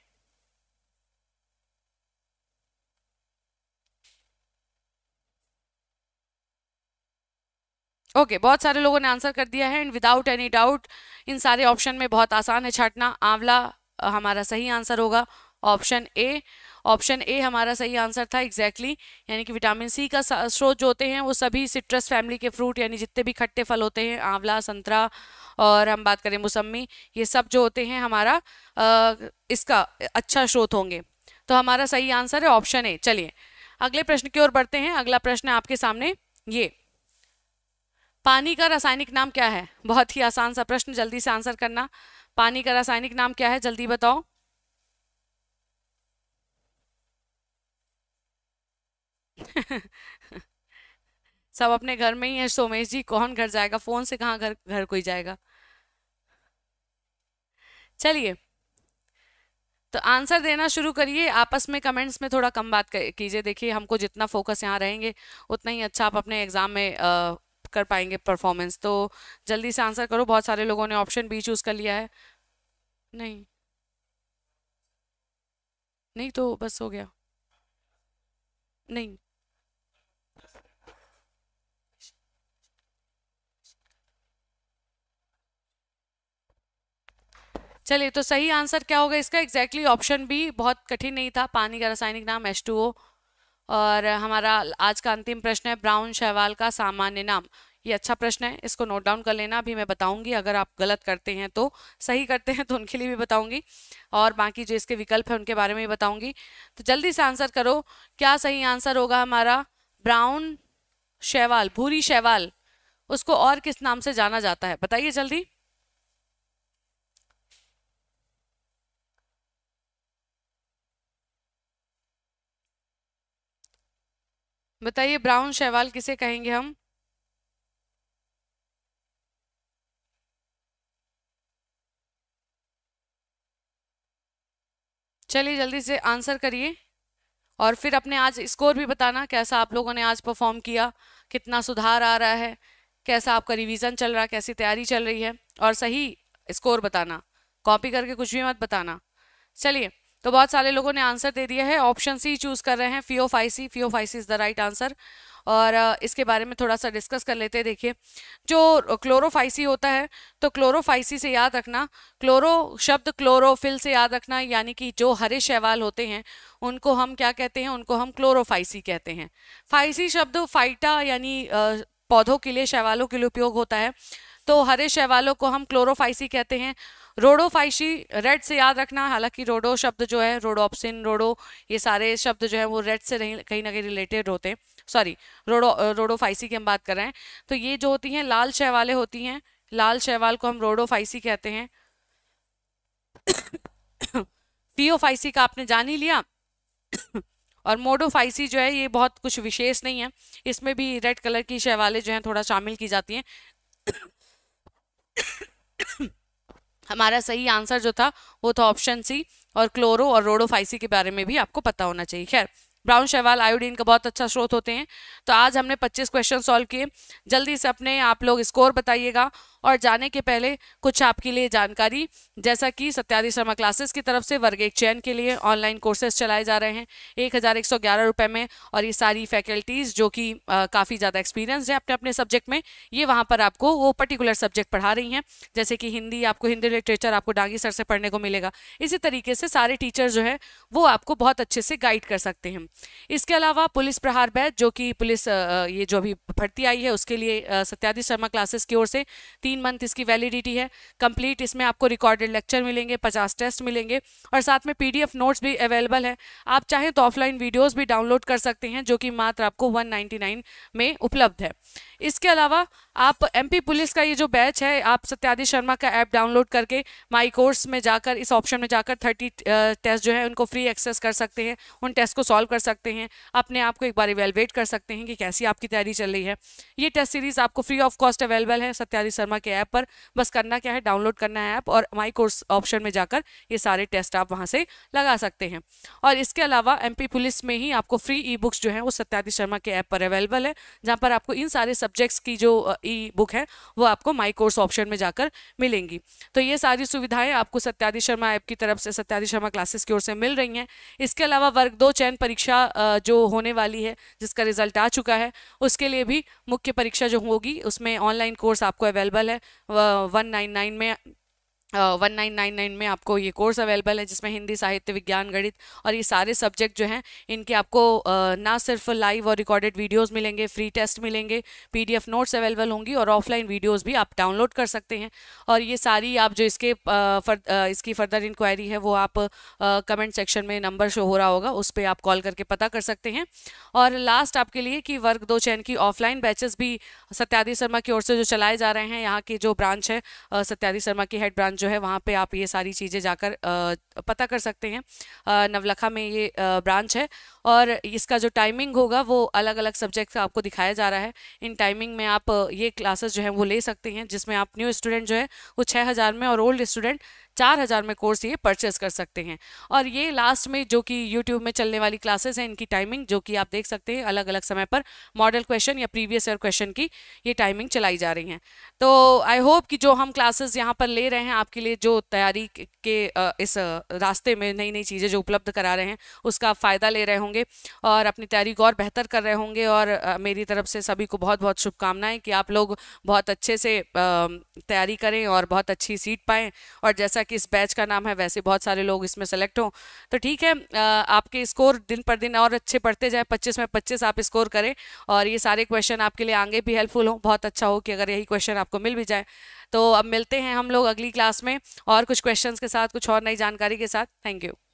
ओके okay, बहुत सारे लोगों ने आंसर कर दिया है एंड विदाउट एनी डाउट इन सारे ऑप्शन में बहुत आसान है छाटना आंवला हमारा सही आंसर होगा ऑप्शन ए ऑप्शन ए हमारा सही आंसर था एग्जैक्टली exactly, यानी कि विटामिन सी का स्रोत जो होते हैं वो सभी सिट्रस फैमिली के फ्रूट यानी जितने भी खट्टे फल होते हैं आंवला संतरा और हम बात करें मौसमी ये सब जो होते हैं हमारा इसका अच्छा स्रोत होंगे तो हमारा सही आंसर है ऑप्शन ए चलिए अगले प्रश्न की ओर बढ़ते हैं अगला प्रश्न आपके सामने ये पानी का रासायनिक नाम क्या है बहुत ही आसान सा प्रश्न जल्दी से आंसर करना पानी का रासायनिक नाम क्या है जल्दी बताओ सब अपने घर में ही है सोमेश जी कौन घर जाएगा फोन से कहाँ घर घर कोई जाएगा चलिए तो आंसर देना शुरू करिए आपस में कमेंट्स में थोड़ा कम बात कीजिए देखिए हमको जितना फोकस यहाँ रहेंगे उतना ही अच्छा आप हम्म। अपने एग्ज़ाम में आ, कर पाएंगे परफॉर्मेंस तो जल्दी से आंसर करो बहुत सारे लोगों ने ऑप्शन बी चूज़ कर लिया है नहीं नहीं तो बस हो गया नहीं चलिए तो सही आंसर क्या होगा इसका एग्जैक्टली ऑप्शन भी बहुत कठिन नहीं था पानी का रासायनिक नाम एस और हमारा आज का अंतिम प्रश्न है ब्राउन शैवाल का सामान्य नाम ये अच्छा प्रश्न है इसको नोट डाउन कर लेना अभी मैं बताऊंगी अगर आप गलत करते हैं तो सही करते हैं तो उनके लिए भी बताऊंगी और बाकी जो इसके विकल्प हैं उनके बारे में भी बताऊंगी तो जल्दी से आंसर करो क्या सही आंसर होगा हमारा ब्राउन शैवाल भूरी शैवाल उसको और किस नाम से जाना जाता है बताइए जल्दी बताइए ब्राउन शैवाल किसे कहेंगे हम चलिए जल्दी से आंसर करिए और फिर अपने आज स्कोर भी बताना कैसा आप लोगों ने आज परफॉर्म किया कितना सुधार आ रहा है कैसा आपका रिवीजन चल रहा है कैसी तैयारी चल रही है और सही स्कोर बताना कॉपी करके कुछ भी मत बताना चलिए तो बहुत सारे लोगों ने आंसर दे दिया है ऑप्शन सी चूज़ कर रहे हैं phaeophyceae phaeophyceae is the right answer और इसके बारे में थोड़ा सा डिस्कस कर लेते हैं देखिए जो क्लोरोफाइसी होता है तो क्लोरोफाइसी से याद रखना क्लोरो शब्द क्लोरोफिल से याद रखना यानी कि जो हरे शैवाल होते हैं उनको हम क्या कहते हैं उनको हम क्लोरोफाइसी कहते हैं फाइसी शब्द फाइटा यानी पौधों के लिए शैवालों के लिए उपयोग होता है तो हरे शैवालों को हम क्लोरोफाइसी कहते हैं रोडोफाइशी रेड से याद रखना हालांकि रोडो शब्द जो है रोडोप्सिन रोडो ये सारे शब्द जो है वो रेड से कहीं ना कहीं रिलेटेड होते हैं सॉरी रोडो रोडोफाइसी की हम बात कर रहे हैं तो ये जो होती हैं लाल शहवाले होती हैं लाल शैवाल को हम रोडोफाइसी कहते हैं पीओफाइसी का आपने जान ही लिया और मोडोफाइसी जो है ये बहुत कुछ विशेष नहीं है इसमें भी रेड कलर की शहवाले जो हैं थोड़ा शामिल की जाती हैं हमारा सही आंसर जो था वो था ऑप्शन सी और क्लोरो और रोडोफाइसी के बारे में भी आपको पता होना चाहिए खैर ब्राउन शैवाल आयोडीन का बहुत अच्छा स्रोत होते हैं तो आज हमने 25 क्वेश्चन सॉल्व किए जल्दी से अपने आप लोग स्कोर बताइएगा और जाने के पहले कुछ आपके लिए जानकारी जैसा कि सत्यादि शर्मा क्लासेस की तरफ से वर्ग एक चयन के लिए ऑनलाइन कोर्सेज चलाए जा रहे हैं एक हज़ार एक सौ ग्यारह रुपये में और ये सारी फैकल्टीज़ जो कि काफ़ी ज़्यादा एक्सपीरियंस है अपने अपने सब्जेक्ट में ये वहाँ पर आपको वो पर्टिकुलर सब्जेक्ट पढ़ा रही हैं जैसे कि हिंदी आपको हिंदी लिटरेचर आपको डांगी सर से पढ़ने को मिलेगा इसी तरीके से सारे टीचर जो है वो आपको बहुत अच्छे से गाइड कर सकते हैं इसके अलावा पुलिस प्रहार बैच जो कि पुलिस ये जो अभी भर्ती आई है उसके लिए सत्याधि शर्मा क्लासेस की ओर से तीन मंथ इसकी वैलिडिटी है कंप्लीट इसमें आपको रिकॉर्डेड लेक्चर मिलेंगे पचास टेस्ट मिलेंगे और साथ में पीडीएफ नोट्स भी अवेलेबल है आप चाहें तो ऑफलाइन वीडियोस भी डाउनलोड कर सकते हैं जो कि मात्र आपको वन में उपलब्ध है इसके अलावा आप एम पुलिस का ये जो बैच है आप सत्याधि शर्मा का ऐप डाउनलोड करके माई कोर्स में जाकर इस ऑप्शन में जाकर थर्टी टेस्ट जो है उनको फ्री एक्सेस कर सकते हैं उन टेस्ट को सॉल्व कर सकते हैं अपने आप को एक बार इवेलुएट कर सकते हैं कि कैसी आपकी तैयारी चल रही है ये टेस्ट सीरीज़ आपको फ्री ऑफ कॉस्ट अवेलेबल है सत्यादी शर्मा के ऐप पर बस करना क्या है डाउनलोड करना है ऐप और माई कोर्स ऑप्शन में जाकर ये सारे टेस्ट आप वहाँ से लगा सकते हैं और इसके अलावा एम पुलिस में ही आपको फ्री ई बुक्स जो है वो सत्यादी शर्मा के ऐप पर अवेलेबल है जहाँ पर आपको इन सारे सब्जेक्ट्स की जो ई बुक है वो आपको माई कोर्स ऑप्शन में जाकर मिलेंगी तो ये सारी सुविधाएं आपको सत्यादी शर्मा ऐप की तरफ से सत्यादी शर्मा क्लासेस की ओर से मिल रही हैं इसके अलावा वर्ग दो चयन परीक्षा परीक्षा जो होने वाली है जिसका रिजल्ट आ चुका है उसके लिए भी मुख्य परीक्षा जो होगी उसमें ऑनलाइन कोर्स आपको अवेलेबल है वन नाइन नाइन में वन नाइन नाइन नाइन में आपको ये कोर्स अवेलेबल है जिसमें हिंदी साहित्य विज्ञान गणित और ये सारे सब्जेक्ट जो हैं इनके आपको uh, ना सिर्फ लाइव और रिकॉर्डेड वीडियोस मिलेंगे फ्री टेस्ट मिलेंगे पीडीएफ नोट्स अवेलेबल होंगी और ऑफलाइन वीडियोस भी आप डाउनलोड कर सकते हैं और ये सारी आप जो इसके uh, फर, uh, इसकी फर्दर इंक्वायरी है वो आप कमेंट सेक्शन में नंबर शो हो रहा होगा उस पर आप कॉल करके पता कर सकते हैं और लास्ट आपके लिए कि वर्ग दो चैन की ऑफलाइन बैचेस भी सत्यादि शर्मा की ओर से जो चलाए जा रहे हैं यहाँ के जो ब्रांच है सत्यादि शर्मा की हेड ब्रांच जो है वहाँ पे आप ये सारी चीज़ें जाकर पता कर सकते हैं नवलखा में ये ब्रांच है और इसका जो टाइमिंग होगा वो अलग अलग सब्जेक्ट आपको दिखाया जा रहा है इन टाइमिंग में आप ये क्लासेस जो है वो ले सकते हैं जिसमें आप न्यू स्टूडेंट जो है वो छः हज़ार में और ओल्ड स्टूडेंट चार हज़ार में कोर्स ये परचेस कर सकते हैं और ये लास्ट में जो कि यूट्यूब में चलने वाली क्लासेस हैं इनकी टाइमिंग जो कि आप देख सकते हैं अलग अलग समय पर मॉडल क्वेश्चन या प्रीवियस ईयर क्वेश्चन की ये टाइमिंग चलाई जा रही हैं तो आई होप कि जो हम क्लासेस यहाँ पर ले रहे हैं आपके लिए जो तैयारी के इस रास्ते में नई नई चीज़ें जो उपलब्ध करा रहे हैं उसका आप फ़ायदा ले रहे होंगे और अपनी तैयारी को और बेहतर कर रहे होंगे और मेरी तरफ से सभी को बहुत बहुत शुभकामनाएं कि आप लोग बहुत अच्छे से तैयारी करें और बहुत अच्छी सीट पाएँ और जैसा कि इस बैच का नाम है वैसे बहुत सारे लोग इसमें सेलेक्ट हों तो ठीक है आपके स्कोर दिन पर दिन और अच्छे पढ़ते जाएँ पच्चीस में पच्चीस आप स्कोर करें और ये सारे क्वेश्चन आपके लिए आगे भी हेल्पफुल हों बहुत अच्छा हो कि अगर यही क्वेश्चन आपको मिल भी जाए तो अब मिलते हैं हम लोग अगली क्लास में और कुछ क्वेश्चन के साथ कुछ और नई जानकारी के साथ थैंक यू